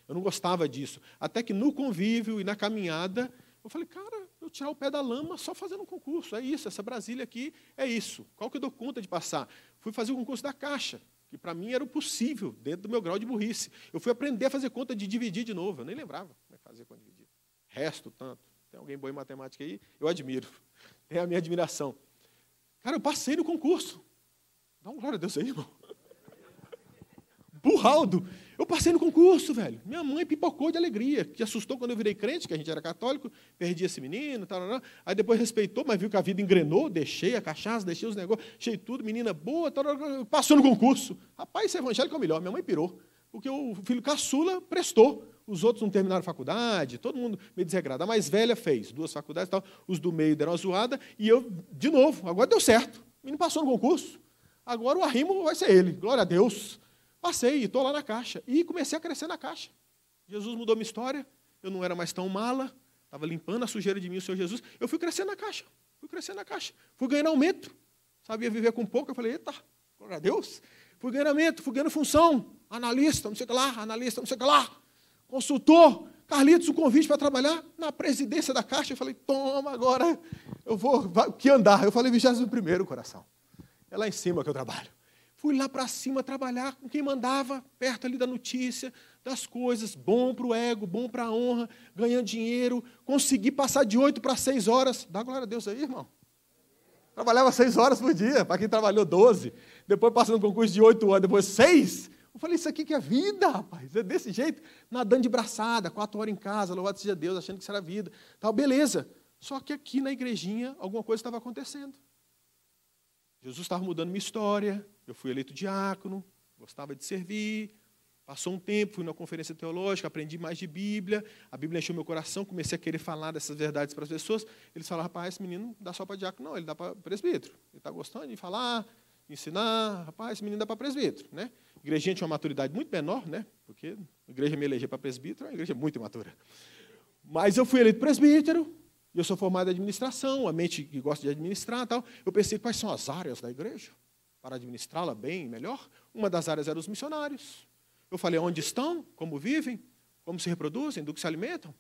Eu não gostava disso. Até que no convívio e na caminhada, eu falei, cara, eu tirar o pé da lama só fazendo um concurso. É isso, essa Brasília aqui é isso. Qual que eu dou conta de passar? Fui fazer o concurso da Caixa, que para mim era o possível, dentro do meu grau de burrice. Eu fui aprender a fazer conta de dividir de novo. Eu nem lembrava como é né, que fazia conta de dividir. Resto tanto. Tem alguém bom em matemática aí? Eu admiro. Tem a minha admiração. Cara, eu passei no concurso. Dá um glória a Deus aí, irmão. Burraldo. Eu passei no concurso, velho. Minha mãe pipocou de alegria, que assustou quando eu virei crente, que a gente era católico, perdi esse menino, tal, tal, tal. aí depois respeitou, mas viu que a vida engrenou, deixei a cachaça, deixei os negócios, deixei tudo, menina boa, tal, tal, passou no concurso. Rapaz, ser é evangélico é o melhor. Minha mãe pirou, porque o filho caçula prestou. Os outros não terminaram a faculdade, todo mundo meio desregrado. A mais velha fez duas faculdades e tal, os do meio deram uma zoada, e eu, de novo, agora deu certo. O menino passou no concurso, agora o arrimo vai ser ele. Glória a Deus. Passei, estou lá na caixa. E comecei a crescer na caixa. Jesus mudou minha história, eu não era mais tão mala, estava limpando a sujeira de mim o Senhor Jesus. Eu fui crescendo na caixa, fui crescendo na caixa, fui ganhando aumento. Sabia viver com pouco, eu falei, eita, glória a Deus. Fui ganhando aumento, fui ganhando função, analista, não sei o que lá, analista, não sei o que lá, consultor. Carlitos, o um convite para trabalhar na presidência da Caixa. Eu falei, toma agora, eu vou, vai, que andar? Eu falei, 21 primeiro coração. É lá em cima que eu trabalho. Fui lá para cima trabalhar com quem mandava, perto ali da notícia, das coisas, bom para o ego, bom para a honra, ganhando dinheiro, consegui passar de oito para seis horas. Dá glória a Deus aí, irmão. Trabalhava seis horas por dia, para quem trabalhou doze. Depois passando um concurso de oito horas, depois seis. Eu falei, isso aqui que é vida, rapaz. É desse jeito. Nadando de braçada, quatro horas em casa, louvado seja Deus, achando que isso era vida. Tal, beleza. Só que aqui na igrejinha, alguma coisa estava acontecendo. Jesus estava mudando minha história, eu fui eleito diácono, gostava de servir. Passou um tempo, fui na conferência teológica, aprendi mais de Bíblia, a Bíblia encheu meu coração, comecei a querer falar dessas verdades para as pessoas. Eles falaram, rapaz, esse menino dá só para diácono, não, ele dá para presbítero. Ele está gostando de falar, ensinar, rapaz, esse menino dá para presbítero. Né? A igrejinha tinha uma maturidade muito menor, né? porque a igreja me eleger para presbítero é uma igreja muito imatura. Mas eu fui eleito presbítero, eu sou formado em administração, a mente que gosta de administrar tal. Eu pensei quais são as áreas da igreja para administrá-la bem e melhor. Uma das áreas era os missionários. Eu falei onde estão, como vivem, como se reproduzem, do que se alimentam.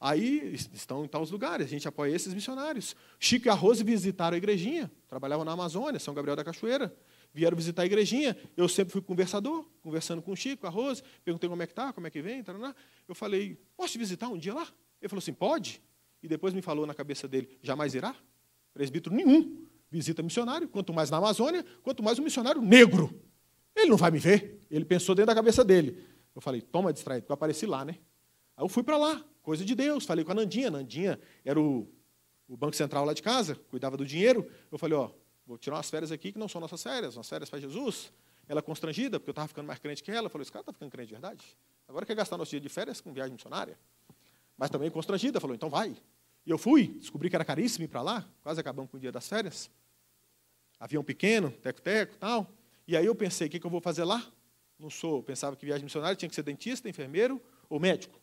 Aí estão em tais lugares, a gente apoia esses missionários. Chico e Arroz visitaram a igrejinha, trabalhavam na Amazônia, São Gabriel da Cachoeira. Vieram visitar a igrejinha, eu sempre fui conversador, conversando com o Chico, Arroz, perguntei como é que tá, como é que vem, taraná. Eu falei, posso te visitar um dia lá? Ele falou assim, pode? E depois me falou na cabeça dele: jamais irá? Presbítero nenhum visita missionário, quanto mais na Amazônia, quanto mais um missionário negro. Ele não vai me ver. Ele pensou dentro da cabeça dele. Eu falei: toma, distraído, porque eu apareci lá, né? Aí eu fui para lá, coisa de Deus. Falei com a Nandinha. Nandinha era o, o Banco Central lá de casa, cuidava do dinheiro. Eu falei: ó, vou tirar umas férias aqui que não são nossas férias, nossas férias para Jesus. Ela constrangida, porque eu estava ficando mais crente que ela. Falou: esse cara está ficando crente de verdade? Agora quer gastar nosso dia de férias com viagem missionária? mas também constrangida, falou, então vai. E eu fui, descobri que era caríssimo ir para lá, quase acabamos com o dia das férias. Avião pequeno, teco-teco tal. E aí eu pensei, o que, que eu vou fazer lá? Não sou, pensava que viagem missionária tinha que ser dentista, enfermeiro ou médico.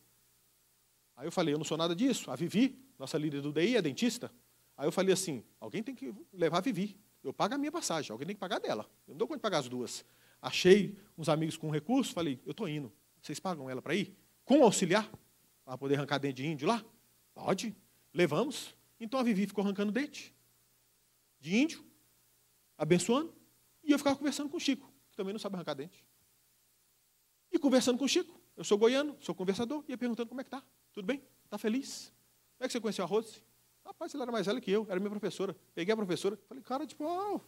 Aí eu falei, eu não sou nada disso. A Vivi, nossa líder do DI, é dentista. Aí eu falei assim, alguém tem que levar a Vivi. Eu pago a minha passagem, alguém tem que pagar dela. Eu não dou conta de pagar as duas. Achei uns amigos com recurso, falei, eu estou indo. Vocês pagam ela para ir? Com auxiliar? Para poder arrancar dente de índio lá? Pode. Levamos. Então a Vivi ficou arrancando dente de índio, abençoando, e eu ficava conversando com o Chico, que também não sabe arrancar dente. E conversando com o Chico, eu sou goiano, sou conversador, e ia perguntando como é que tá. Tudo bem? Tá feliz? Como é que você conheceu a Rose? Rapaz, ela era mais velha que eu, era minha professora. Peguei a professora, falei, cara, tipo, oh.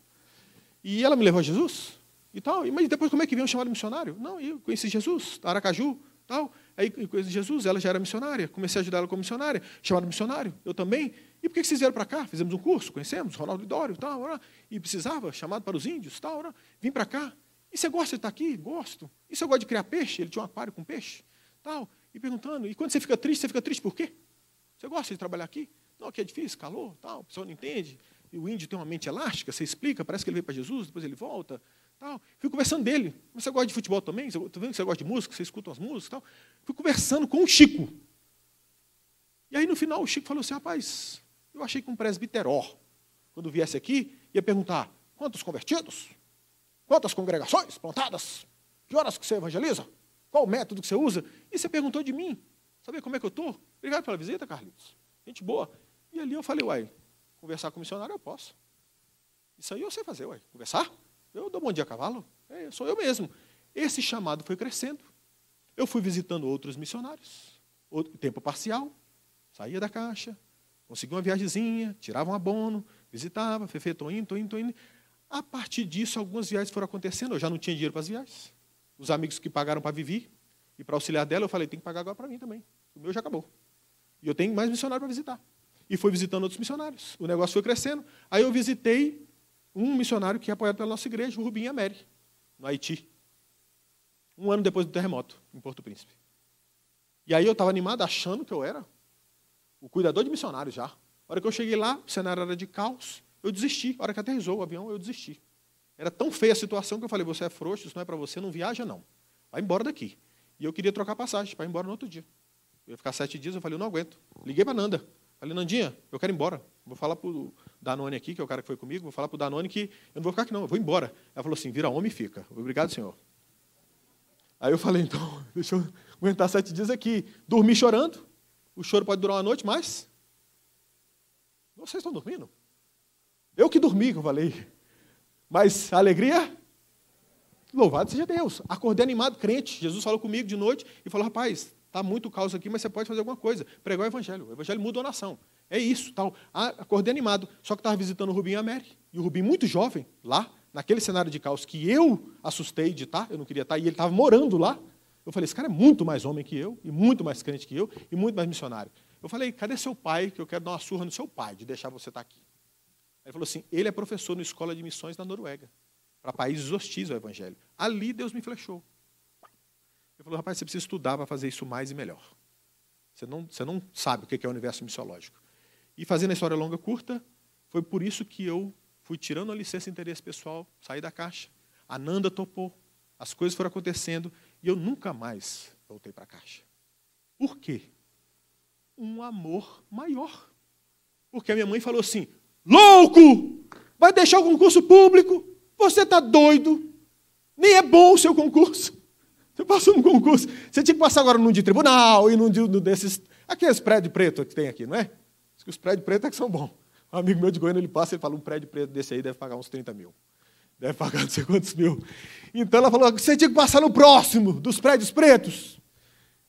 e ela me levou a Jesus? E tal. E, mas depois como é que veio chamado missionário? Não, eu conheci Jesus, Aracaju, tal. Aí de Jesus, ela já era missionária, comecei a ajudar ela como missionária, chamaram missionário, eu também. E por que vocês vieram para cá? Fizemos um curso, conhecemos, Ronaldo Lidório, tal, tal, e precisava, chamado para os índios, tal, tal, vim para cá. E você gosta de estar tá aqui? Gosto. E você gosta de criar peixe? Ele tinha um aquário com peixe, tal. E perguntando, e quando você fica triste, você fica triste por quê? Você gosta de trabalhar aqui? Não, aqui é difícil, calor, tal, o pessoal não entende. E o índio tem uma mente elástica, você explica, parece que ele veio para Jesus, depois ele volta. Tal. Fui conversando dele. você gosta de futebol também? Estou vendo que você gosta de música, você escuta umas músicas tal. Fui conversando com o Chico. E aí, no final, o Chico falou assim: rapaz, eu achei que um presbiteró, quando viesse aqui, ia perguntar: quantos convertidos? Quantas congregações plantadas? Que horas que você evangeliza? Qual o método que você usa? E você perguntou de mim. Sabe como é que eu estou? Obrigado pela visita, Carlitos. Gente boa. E ali eu falei, uai, conversar com o missionário eu posso. Isso aí eu sei fazer, uai. Conversar? Eu dou bom dia a cavalo. É, sou eu mesmo. Esse chamado foi crescendo. Eu fui visitando outros missionários. Outro, tempo parcial. Saía da caixa. Conseguia uma viagemzinha. Tirava um abono. Visitava. Fefe, estou indo, estou indo, estou indo. A partir disso, algumas viagens foram acontecendo. Eu já não tinha dinheiro para as viagens. Os amigos que pagaram para viver e para auxiliar dela, eu falei, tem que pagar agora para mim também. O meu já acabou. E eu tenho mais missionário para visitar. E fui visitando outros missionários. O negócio foi crescendo. Aí eu visitei um missionário que é apoiado pela nossa igreja, o Rubinho Ameri, no Haiti. Um ano depois do terremoto, em Porto Príncipe. E aí eu estava animado, achando que eu era o cuidador de missionário já. A hora que eu cheguei lá, o cenário era de caos, eu desisti. A hora que aterrizou o avião, eu desisti. Era tão feia a situação que eu falei: você é frouxo, isso não é para você, não viaja não. Vai embora daqui. E eu queria trocar passagem para ir embora no outro dia. Eu ia ficar sete dias, eu falei: eu não aguento. Liguei para Nanda. Falei: Nandinha, eu quero ir embora. Vou falar para Danone aqui, que é o cara que foi comigo, vou falar para o Danone que eu não vou ficar aqui não, eu vou embora. Ela falou assim, vira homem e fica. Obrigado, senhor. Aí eu falei, então, deixa eu aguentar sete dias aqui. Dormi chorando, o choro pode durar uma noite, mas... Vocês estão dormindo? Eu que dormi, que eu falei. Mas a alegria Louvado seja Deus. Acordei animado, crente. Jesus falou comigo de noite e falou: rapaz, está muito caos aqui, mas você pode fazer alguma coisa. Pregar o evangelho. O evangelho muda a nação é isso, tal. Ah, acordei animado, só que estava visitando o Rubinho e a Mary. E o Rubinho, muito jovem, lá, naquele cenário de caos que eu assustei de estar, tá, eu não queria estar, tá, e ele estava morando lá. Eu falei, esse cara é muito mais homem que eu, e muito mais crente que eu, e muito mais missionário. Eu falei, cadê seu pai, que eu quero dar uma surra no seu pai, de deixar você estar tá aqui. Ele falou assim, ele é professor na Escola de Missões na Noruega, para países hostis ao Evangelho. Ali Deus me flechou. Ele falou, rapaz, você precisa estudar para fazer isso mais e melhor. Você não, você não sabe o que é o universo missiológico. E fazendo a história longa curta, foi por isso que eu fui tirando a licença interesse pessoal, saí da caixa. A Nanda topou, as coisas foram acontecendo e eu nunca mais voltei para a caixa. Por quê? Um amor maior. Porque a minha mãe falou assim: louco! Vai deixar o concurso público? Você está doido? Nem é bom o seu concurso. Você passou num concurso. Você tinha que passar agora num de tribunal e num de, desses. Aqueles prédios preto que tem aqui, não é? os prédios pretos é que são bons. Um amigo meu de Goiânia, ele passa e fala, um prédio preto desse aí deve pagar uns 30 mil. Deve pagar não sei quantos mil. Então ela falou, você tinha que passar no próximo dos prédios pretos.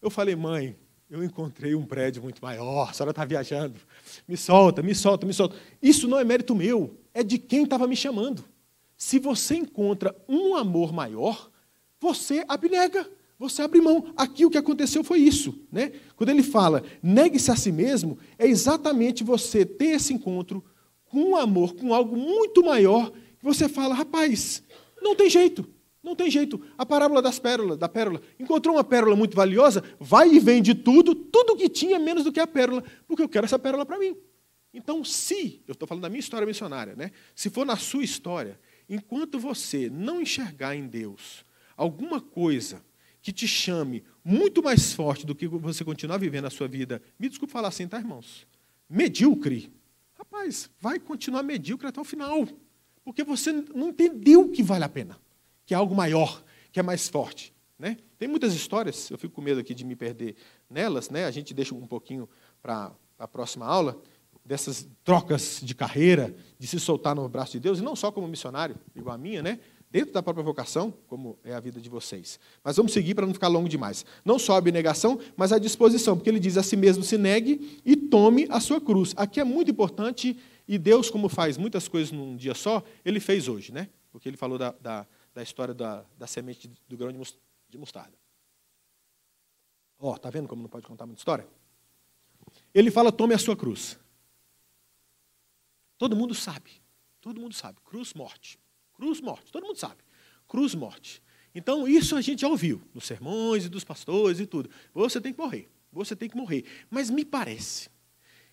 Eu falei, mãe, eu encontrei um prédio muito maior, a senhora está viajando. Me solta, me solta, me solta. Isso não é mérito meu, é de quem estava me chamando. Se você encontra um amor maior, você abnega. Você abre mão. Aqui o que aconteceu foi isso. Né? Quando ele fala, negue-se a si mesmo, é exatamente você ter esse encontro com um amor, com algo muito maior, que você fala, rapaz, não tem jeito, não tem jeito. A parábola das pérolas, da pérola. Encontrou uma pérola muito valiosa, vai e vende tudo, tudo que tinha, menos do que a pérola, porque eu quero essa pérola para mim. Então, se, eu estou falando da minha história missionária, né? se for na sua história, enquanto você não enxergar em Deus alguma coisa que te chame muito mais forte do que você continuar vivendo a sua vida, me desculpe falar assim, tá, irmãos? Medíocre. Rapaz, vai continuar medíocre até o final. Porque você não entendeu que vale a pena, que é algo maior, que é mais forte. Né? Tem muitas histórias, eu fico com medo aqui de me perder nelas, né? a gente deixa um pouquinho para a próxima aula, dessas trocas de carreira, de se soltar no braço de Deus, e não só como missionário, igual a minha, né? dentro da própria vocação, como é a vida de vocês. Mas vamos seguir para não ficar longo demais. Não só a abnegação, mas a disposição, porque ele diz a si mesmo se negue e tome a sua cruz. Aqui é muito importante, e Deus, como faz muitas coisas num dia só, ele fez hoje, né? Porque ele falou da, da, da história da, da semente do grão de mostarda. Ó, oh, tá vendo como não pode contar muita história? Ele fala: tome a sua cruz. Todo mundo sabe. Todo mundo sabe. Cruz, morte. Cruz, morte. Todo mundo sabe. Cruz, morte. Então, isso a gente já ouviu nos sermões e dos pastores e tudo. Você tem que morrer. Você tem que morrer. Mas me parece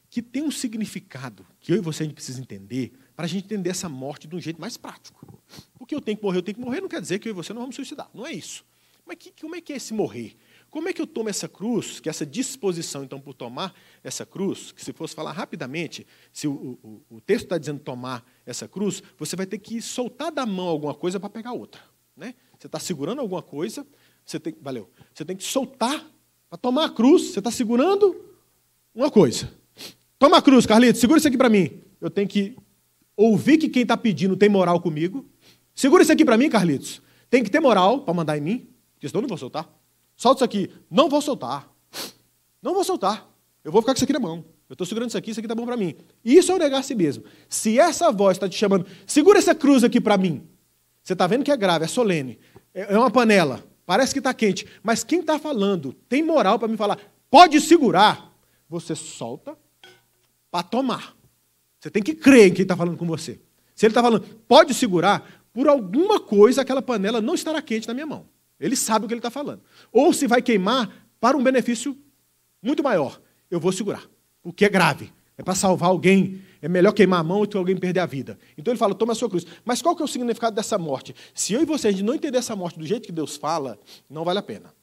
que tem um significado que eu e você a gente precisa entender para a gente entender essa morte de um jeito mais prático. Porque eu tenho que morrer, eu tenho que morrer, não quer dizer que eu e você não vamos suicidar. Não é isso. Mas que, como é que é esse morrer? Como é que eu tomo essa cruz, que essa disposição, então, por tomar essa cruz, que se fosse falar rapidamente, se o, o, o texto está dizendo tomar essa cruz, você vai ter que soltar da mão alguma coisa para pegar outra. Né? Você está segurando alguma coisa, você tem, valeu, você tem que soltar para tomar a cruz, você está segurando uma coisa. Toma a cruz, Carlitos, segura isso aqui para mim. Eu tenho que ouvir que quem está pedindo tem moral comigo. Segura isso aqui para mim, Carlitos. Tem que ter moral para mandar em mim, porque senão eu não vou soltar. Solta isso aqui. Não vou soltar. Não vou soltar. Eu vou ficar com isso aqui na mão. Eu estou segurando isso aqui, isso aqui está bom para mim. Isso é o negar a si mesmo. Se essa voz está te chamando, segura essa cruz aqui para mim. Você está vendo que é grave, é solene. É, é uma panela. Parece que está quente. Mas quem está falando tem moral para me falar, pode segurar. Você solta para tomar. Você tem que crer em quem está falando com você. Se ele está falando, pode segurar, por alguma coisa aquela panela não estará quente na minha mão. Ele sabe o que ele está falando. Ou se vai queimar para um benefício muito maior. Eu vou segurar, o que é grave. É para salvar alguém. É melhor queimar a mão do que alguém perder a vida. Então ele fala: toma a sua cruz. Mas qual que é o significado dessa morte? Se eu e você a gente não entender essa morte do jeito que Deus fala, não vale a pena.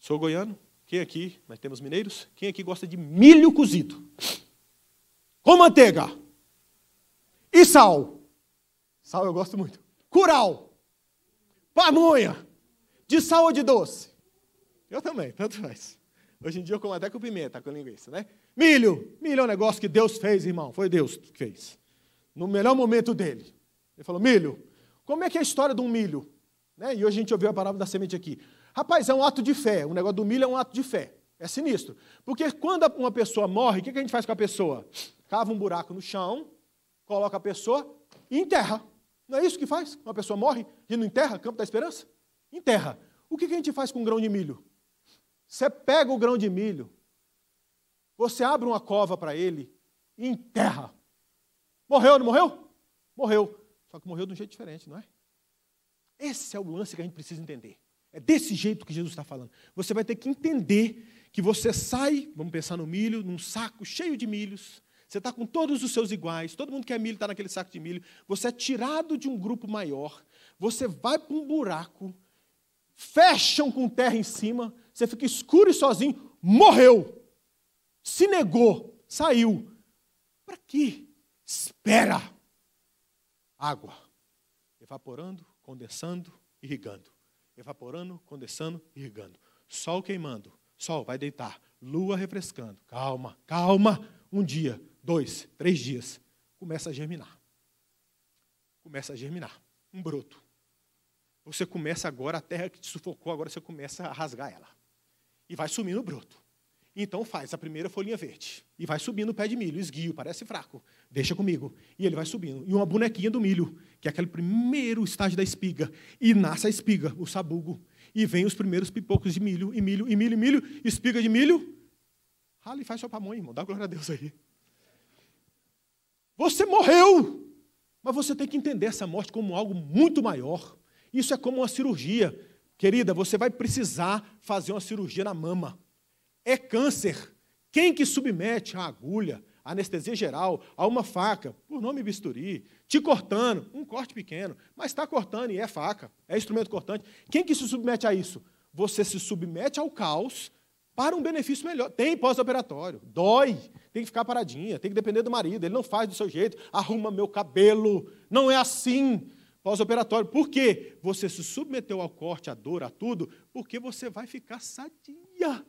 Sou goiano? Quem aqui? Nós temos mineiros? Quem aqui gosta de milho cozido? Com manteiga. E sal. Sal eu gosto muito. Curau pamonha, de sal ou de doce? Eu também, tanto faz. Hoje em dia eu como até com pimenta, com linguiça, né? Milho, milho é um negócio que Deus fez, irmão, foi Deus que fez. No melhor momento dele. Ele falou, milho, como é que é a história de um milho? Né? E hoje a gente ouviu a palavra da semente aqui. Rapaz, é um ato de fé, o negócio do milho é um ato de fé. É sinistro. Porque quando uma pessoa morre, o que a gente faz com a pessoa? Cava um buraco no chão, coloca a pessoa e enterra. Não é isso que faz? Uma pessoa morre e não enterra, campo da esperança? Enterra. O que a gente faz com um grão de milho? Você pega o grão de milho, você abre uma cova para ele e enterra. Morreu ou não morreu? Morreu. Só que morreu de um jeito diferente, não é? Esse é o lance que a gente precisa entender. É desse jeito que Jesus está falando. Você vai ter que entender que você sai, vamos pensar no milho, num saco cheio de milhos, você está com todos os seus iguais, todo mundo que é milho está naquele saco de milho. Você é tirado de um grupo maior, você vai para um buraco, fecham com terra em cima, você fica escuro e sozinho, morreu, se negou, saiu. Para que? Espera! Água evaporando, condensando, irrigando. Evaporando, condensando, irrigando. Sol queimando, sol vai deitar, lua refrescando. Calma, calma. Um dia dois, três dias, começa a germinar. Começa a germinar. Um broto. Você começa agora, a terra que te sufocou, agora você começa a rasgar ela. E vai sumindo o broto. Então faz a primeira folhinha verde. E vai subindo o pé de milho, esguio, parece fraco. Deixa comigo. E ele vai subindo. E uma bonequinha do milho, que é aquele primeiro estágio da espiga. E nasce a espiga, o sabugo. E vem os primeiros pipocos de milho, e milho, e milho, e milho, espiga de milho. Rala e faz sua pamonha, irmão. Dá glória a Deus aí. Você morreu. Mas você tem que entender essa morte como algo muito maior. Isso é como uma cirurgia. Querida, você vai precisar fazer uma cirurgia na mama. É câncer. Quem que submete a agulha, a anestesia geral, a uma faca, por nome bisturi, te cortando, um corte pequeno, mas está cortando e é faca, é instrumento cortante. Quem que se submete a isso? Você se submete ao caos para um benefício melhor. Tem pós-operatório, dói, tem que ficar paradinha, tem que depender do marido, ele não faz do seu jeito, arruma meu cabelo, não é assim pós-operatório. Por quê? Você se submeteu ao corte, à dor, a tudo, porque você vai ficar sadia.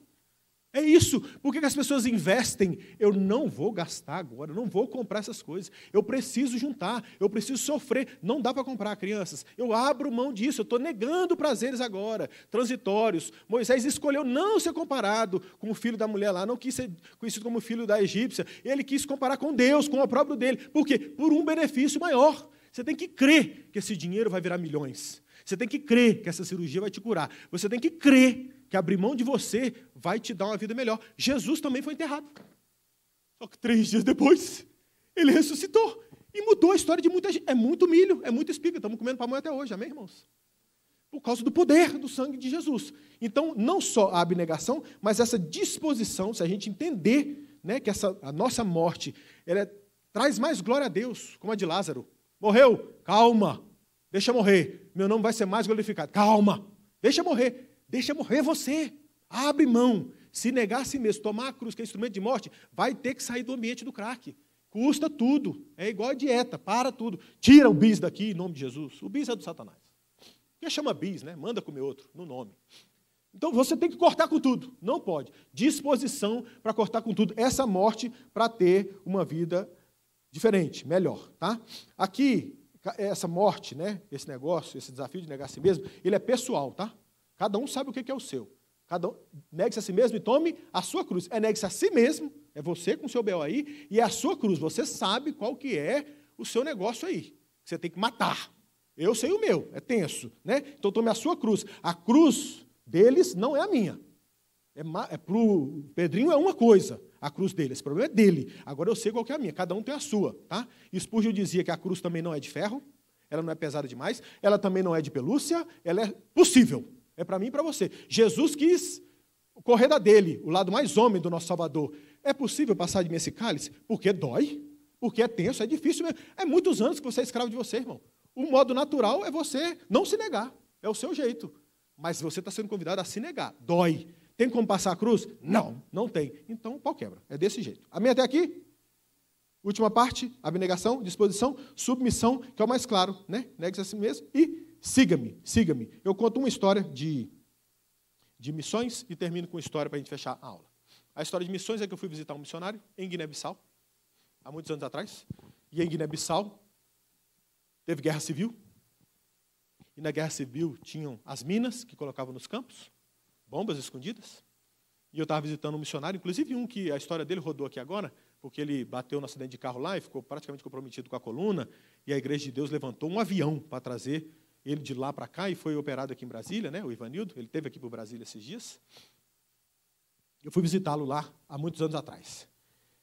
É isso. Por que as pessoas investem? Eu não vou gastar agora, não vou comprar essas coisas. Eu preciso juntar, eu preciso sofrer. Não dá para comprar, crianças. Eu abro mão disso, eu estou negando prazeres agora, transitórios. Moisés escolheu não ser comparado com o filho da mulher lá, não quis ser conhecido como filho da egípcia. Ele quis comparar com Deus, com o próprio dele. Por quê? Por um benefício maior. Você tem que crer que esse dinheiro vai virar milhões. Você tem que crer que essa cirurgia vai te curar. Você tem que crer que abrir mão de você vai te dar uma vida melhor. Jesus também foi enterrado. Só que três dias depois, ele ressuscitou e mudou a história de muita gente. É muito milho, é muito espiga. Estamos comendo pamonha até hoje, amém, irmãos? Por causa do poder do sangue de Jesus. Então, não só a abnegação, mas essa disposição, se a gente entender né, que essa, a nossa morte ela é, traz mais glória a Deus, como a de Lázaro. Morreu, calma, deixa morrer. Meu nome vai ser mais glorificado. Calma, deixa morrer. Deixa morrer você. Abre mão. Se negar a si mesmo, tomar a cruz, que é instrumento de morte, vai ter que sair do ambiente do crack. Custa tudo. É igual a dieta, para tudo. Tira o bis daqui em nome de Jesus. O bis é do Satanás. Porque chama bis, né? Manda comer outro, no nome. Então você tem que cortar com tudo. Não pode. Disposição para cortar com tudo. Essa morte para ter uma vida diferente, melhor. Tá? Aqui, essa morte, né? esse negócio, esse desafio de negar a si mesmo, ele é pessoal, tá? Cada um sabe o que é o seu. Cada um, negue-se a si mesmo e tome a sua cruz. É negue-se a si mesmo, é você com o seu bel aí, e é a sua cruz. Você sabe qual que é o seu negócio aí. Você tem que matar. Eu sei o meu, é tenso, né? Então tome a sua cruz. A cruz deles não é a minha. É, é para o Pedrinho é uma coisa, a cruz dele. Esse problema é dele. Agora eu sei qual que é a minha, cada um tem a sua. Tá? Spurgeon dizia que a cruz também não é de ferro, ela não é pesada demais, ela também não é de pelúcia, ela é possível. É para mim e para você. Jesus quis correr da dele, o lado mais homem do nosso Salvador. É possível passar de mim esse cálice? Porque dói, porque é tenso, é difícil mesmo. É muitos anos que você é escravo de você, irmão. O modo natural é você não se negar. É o seu jeito. Mas você está sendo convidado a se negar. Dói. Tem como passar a cruz? Não, não tem. Então o pau quebra. É desse jeito. Amém até aqui? Última parte, abnegação, disposição, submissão, que é o mais claro, né? Negue-se a si mesmo e siga-me, siga-me. Eu conto uma história de, de missões e termino com uma história para a gente fechar a aula. A história de missões é que eu fui visitar um missionário em Guiné-Bissau, há muitos anos atrás. E em Guiné-Bissau teve guerra civil. E na guerra civil tinham as minas que colocavam nos campos, bombas escondidas. E eu estava visitando um missionário, inclusive um que a história dele rodou aqui agora, porque ele bateu no acidente de carro lá e ficou praticamente comprometido com a coluna. E a Igreja de Deus levantou um avião para trazer ele de lá para cá e foi operado aqui em Brasília, né? O Ivanildo, ele teve aqui para Brasília esses dias. Eu fui visitá-lo lá há muitos anos atrás.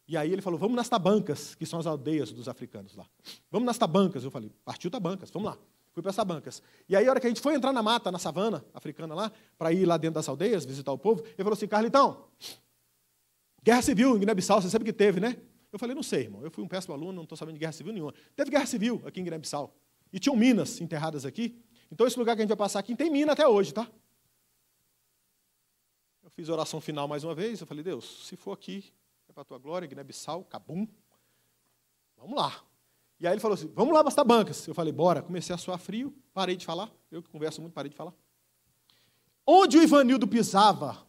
E aí ele falou: "Vamos nas Tabancas, que são as aldeias dos africanos lá. Vamos nas Tabancas". Eu falei: "Partiu Tabancas, vamos lá". Fui para as Tabancas. E aí a hora que a gente foi entrar na mata, na savana africana lá, para ir lá dentro das aldeias visitar o povo, ele falou assim: "Carlitão, guerra civil em Guiné-Bissau, você sabe que teve, né?" Eu falei: "Não sei, irmão. Eu fui um péssimo aluno, não estou sabendo de guerra civil nenhuma. Teve guerra civil aqui em Guiné-Bissau". E tinham minas enterradas aqui. Então, esse lugar que a gente vai passar aqui tem mina até hoje, tá? Eu fiz a oração final mais uma vez. Eu falei, Deus, se for aqui, é para a tua glória, Guiné-Bissau, Cabum. Vamos lá. E aí ele falou assim: vamos lá bastar bancas. Eu falei, bora. Comecei a suar frio, parei de falar. Eu que converso muito, parei de falar. Onde o Ivanildo pisava,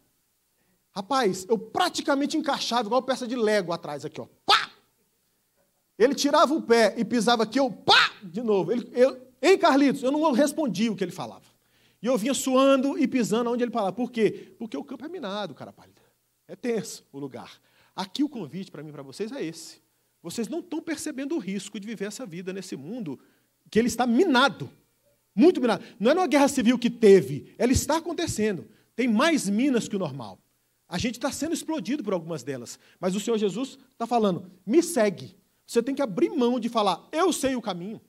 rapaz, eu praticamente encaixava igual peça de Lego atrás aqui, ó. Pá! Ele tirava o pé e pisava aqui, eu pá! de novo. Ele, eu, em Carlitos, eu não respondi o que ele falava. E eu vinha suando e pisando onde ele falava. Por quê? Porque o campo é minado, cara pálida. É tenso o lugar. Aqui o convite para mim e para vocês é esse. Vocês não estão percebendo o risco de viver essa vida nesse mundo que ele está minado. Muito minado. Não é uma guerra civil que teve, ela está acontecendo. Tem mais minas que o normal. A gente está sendo explodido por algumas delas. Mas o Senhor Jesus está falando: me segue. Você tem que abrir mão de falar, eu sei o caminho.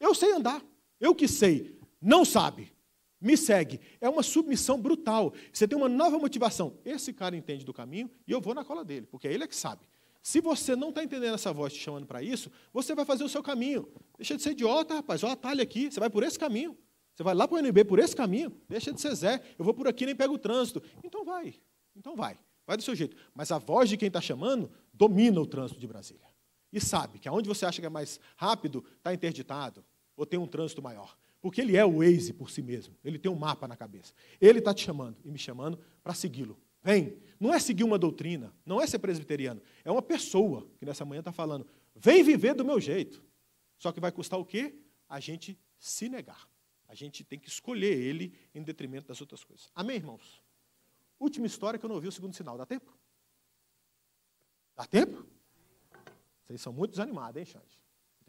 Eu sei andar. Eu que sei. Não sabe. Me segue. É uma submissão brutal. Você tem uma nova motivação. Esse cara entende do caminho e eu vou na cola dele, porque é ele é que sabe. Se você não está entendendo essa voz te chamando para isso, você vai fazer o seu caminho. Deixa de ser idiota, rapaz. Olha o atalho aqui. Você vai por esse caminho. Você vai lá para o NB por esse caminho. Deixa de ser Zé. Eu vou por aqui nem pego o trânsito. Então vai. Então vai. Vai do seu jeito. Mas a voz de quem está chamando domina o trânsito de Brasília. E sabe que aonde você acha que é mais rápido, está interditado ou tem um trânsito maior. Porque ele é o Waze por si mesmo, ele tem um mapa na cabeça. Ele está te chamando e me chamando para segui-lo. Vem. Não é seguir uma doutrina, não é ser presbiteriano, é uma pessoa que nessa manhã está falando: vem viver do meu jeito. Só que vai custar o quê? A gente se negar. A gente tem que escolher ele em detrimento das outras coisas. Amém, irmãos? Última história que eu não ouvi o segundo sinal. Dá tempo? Dá tempo? Vocês são muito desanimados, hein, Charles?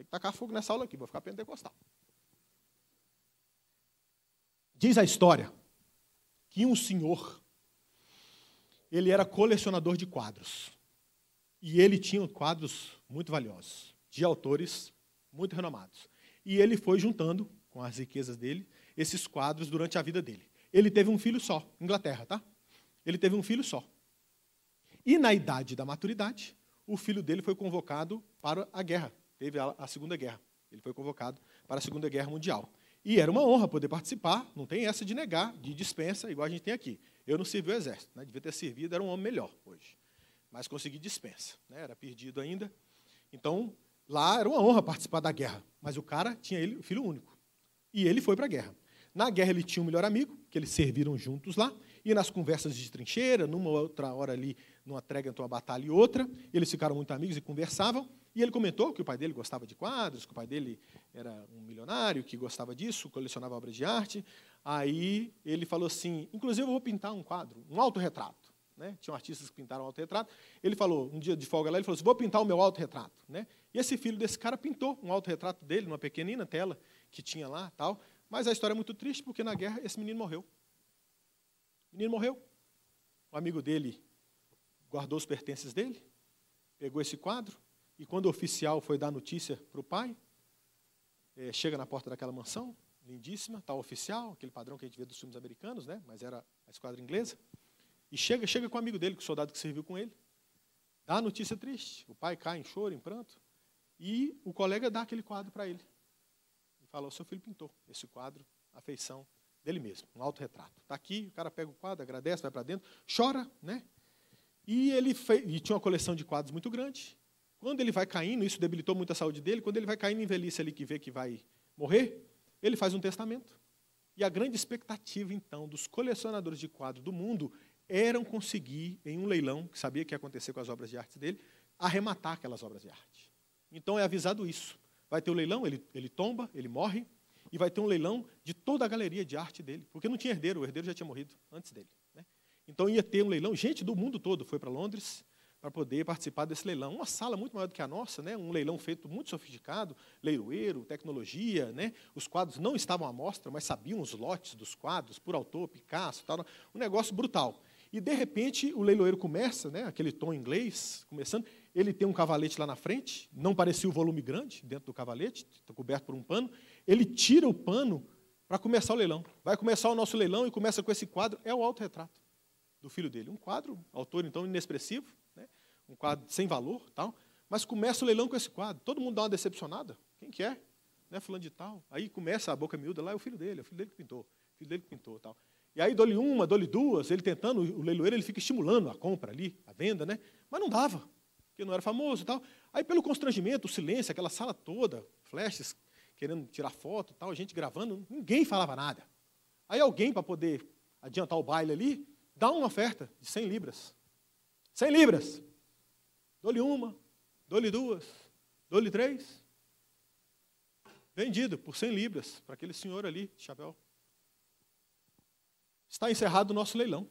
Tem que tacar fogo nessa aula aqui, vou ficar pentecostal. Diz a história que um senhor, ele era colecionador de quadros. E ele tinha quadros muito valiosos, de autores muito renomados. E ele foi juntando, com as riquezas dele, esses quadros durante a vida dele. Ele teve um filho só, Inglaterra, tá? Ele teve um filho só. E na idade da maturidade, o filho dele foi convocado para a guerra teve a, a Segunda Guerra. Ele foi convocado para a Segunda Guerra Mundial. E era uma honra poder participar, não tem essa de negar, de dispensa, igual a gente tem aqui. Eu não servi o exército, né? devia ter servido, era um homem melhor hoje. Mas consegui dispensa, né? era perdido ainda. Então, lá era uma honra participar da guerra, mas o cara tinha ele, o filho único. E ele foi para a guerra. Na guerra ele tinha um melhor amigo, que eles serviram juntos lá, e nas conversas de trincheira, numa outra hora ali, numa trégua entre uma batalha e outra, eles ficaram muito amigos e conversavam. E ele comentou que o pai dele gostava de quadros, que o pai dele era um milionário, que gostava disso, colecionava obras de arte. Aí ele falou assim: inclusive eu vou pintar um quadro, um autorretrato. Né? Tinham artistas que pintaram autorretrato. Ele falou, um dia de folga lá, ele falou assim: vou pintar o meu autorretrato. Né? E esse filho desse cara pintou um autorretrato dele, numa pequenina tela que tinha lá tal. Mas a história é muito triste, porque na guerra esse menino morreu. O menino morreu. O amigo dele guardou os pertences dele, pegou esse quadro, e quando o oficial foi dar notícia para o pai, é, chega na porta daquela mansão, lindíssima, está o oficial, aquele padrão que a gente vê dos filmes americanos, né? mas era a esquadra inglesa. E chega, chega com o amigo dele, com o soldado que serviu com ele, dá a notícia triste. O pai cai em choro, em pranto, e o colega dá aquele quadro para ele. E fala: O seu filho pintou esse quadro, afeição feição dele mesmo, um autorretrato. Está aqui, o cara pega o quadro, agradece, vai para dentro, chora, né? E ele fez, e tinha uma coleção de quadros muito grande, quando ele vai caindo, isso debilitou muito a saúde dele, quando ele vai caindo em velhice ali que vê que vai morrer, ele faz um testamento. E a grande expectativa, então, dos colecionadores de quadro do mundo eram conseguir, em um leilão, que sabia que ia acontecer com as obras de arte dele, arrematar aquelas obras de arte. Então é avisado isso. Vai ter o um leilão, ele, ele tomba, ele morre, e vai ter um leilão de toda a galeria de arte dele, porque não tinha herdeiro, o herdeiro já tinha morrido antes dele. Né? Então ia ter um leilão, gente do mundo todo foi para Londres para poder participar desse leilão. Uma sala muito maior do que a nossa, né? um leilão feito muito sofisticado, leiloeiro, tecnologia. Né? Os quadros não estavam à mostra, mas sabiam os lotes dos quadros, por autor, Picasso, tal, um negócio brutal. E, de repente, o leiloeiro começa, né? aquele tom inglês, começando, ele tem um cavalete lá na frente, não parecia o volume grande dentro do cavalete, está coberto por um pano, ele tira o pano para começar o leilão. Vai começar o nosso leilão e começa com esse quadro, é o autorretrato do filho dele. Um quadro, autor, então, inexpressivo, um quadro sem valor, tal, mas começa o leilão com esse quadro. Todo mundo dá uma decepcionada. Quem que é? Não né, fulano de tal. Aí começa a boca miúda lá, é o filho dele, é o filho dele que pintou, o filho dele que pintou, tal. E aí dou-lhe uma, dou-lhe duas, ele tentando, o leiloeiro ele fica estimulando a compra ali, a venda, né? Mas não dava, porque não era famoso, tal. Aí pelo constrangimento, o silêncio, aquela sala toda, flashes querendo tirar foto, tal, gente gravando, ninguém falava nada. Aí alguém para poder adiantar o baile ali, dá uma oferta de 100 libras. 100 libras. Dou-lhe uma, dou-lhe duas, dou-lhe três. Vendido por 100 libras para aquele senhor ali, chapéu. Está encerrado o nosso leilão.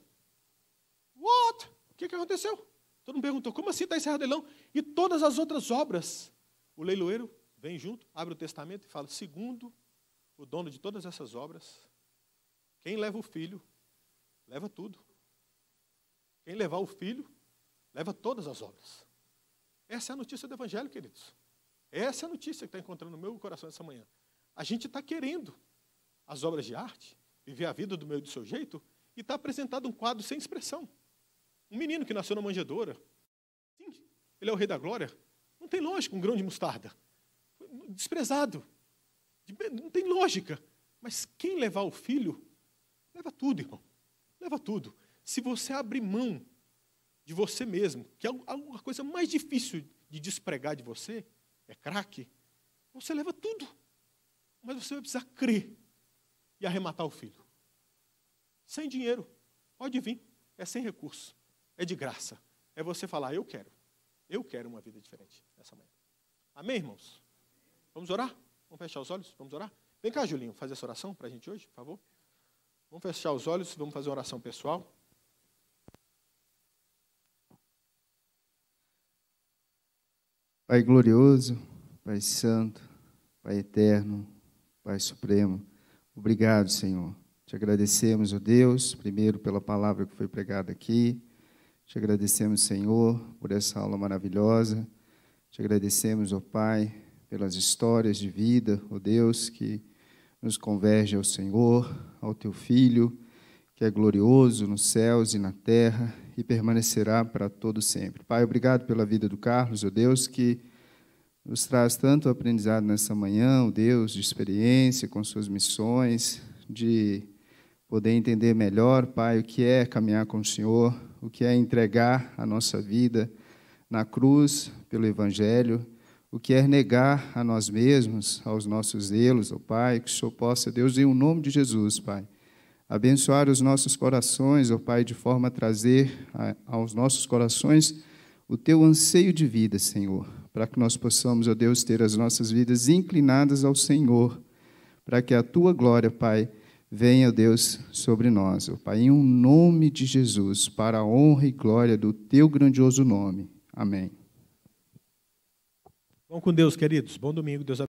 What? O que, que aconteceu? Todo mundo perguntou, como assim está encerrado o leilão? E todas as outras obras, o leiloeiro vem junto, abre o testamento e fala, segundo o dono de todas essas obras, quem leva o filho, leva tudo. Quem levar o filho, leva todas as obras. Essa é a notícia do Evangelho, queridos. Essa é a notícia que está encontrando no meu coração essa manhã. A gente está querendo as obras de arte, viver a vida do meu e do seu jeito, e está apresentado um quadro sem expressão. Um menino que nasceu na manjedoura. Sim, ele é o rei da glória. Não tem lógica um grão de mostarda. Desprezado. Não tem lógica. Mas quem levar o filho, leva tudo, irmão. Leva tudo. Se você abrir mão de você mesmo, que é a coisa mais difícil de despregar de você, é craque, você leva tudo. Mas você vai precisar crer e arrematar o filho. Sem dinheiro, pode vir, é sem recurso, é de graça. É você falar, eu quero, eu quero uma vida diferente dessa manhã. Amém, irmãos? Vamos orar? Vamos fechar os olhos? Vamos orar? Vem cá, Julinho, fazer essa oração para a gente hoje, por favor. Vamos fechar os olhos, vamos fazer uma oração pessoal. Pai glorioso, Pai santo, Pai eterno, Pai supremo, obrigado, Senhor. Te agradecemos, ó oh Deus, primeiro pela palavra que foi pregada aqui. Te agradecemos, Senhor, por essa aula maravilhosa. Te agradecemos, ó oh Pai, pelas histórias de vida, ó oh Deus, que nos converge ao Senhor, ao Teu Filho que é glorioso nos céus e na terra e permanecerá para todo sempre. Pai, obrigado pela vida do Carlos, ó oh Deus, que nos traz tanto aprendizado nessa manhã, o oh Deus, de experiência com suas missões, de poder entender melhor, Pai, o que é caminhar com o Senhor, o que é entregar a nossa vida na cruz pelo evangelho, o que é negar a nós mesmos, aos nossos zelos, ó oh Pai, que o Senhor possa, Deus, em o nome de Jesus, Pai, abençoar os nossos corações, ó Pai, de forma a trazer aos nossos corações o teu anseio de vida, Senhor, para que nós possamos, ó Deus, ter as nossas vidas inclinadas ao Senhor, para que a tua glória, Pai, venha, Deus, sobre nós, ó Pai, em um nome de Jesus, para a honra e glória do teu grandioso nome. Amém. Bom com Deus, queridos. Bom domingo. Deus abençoe.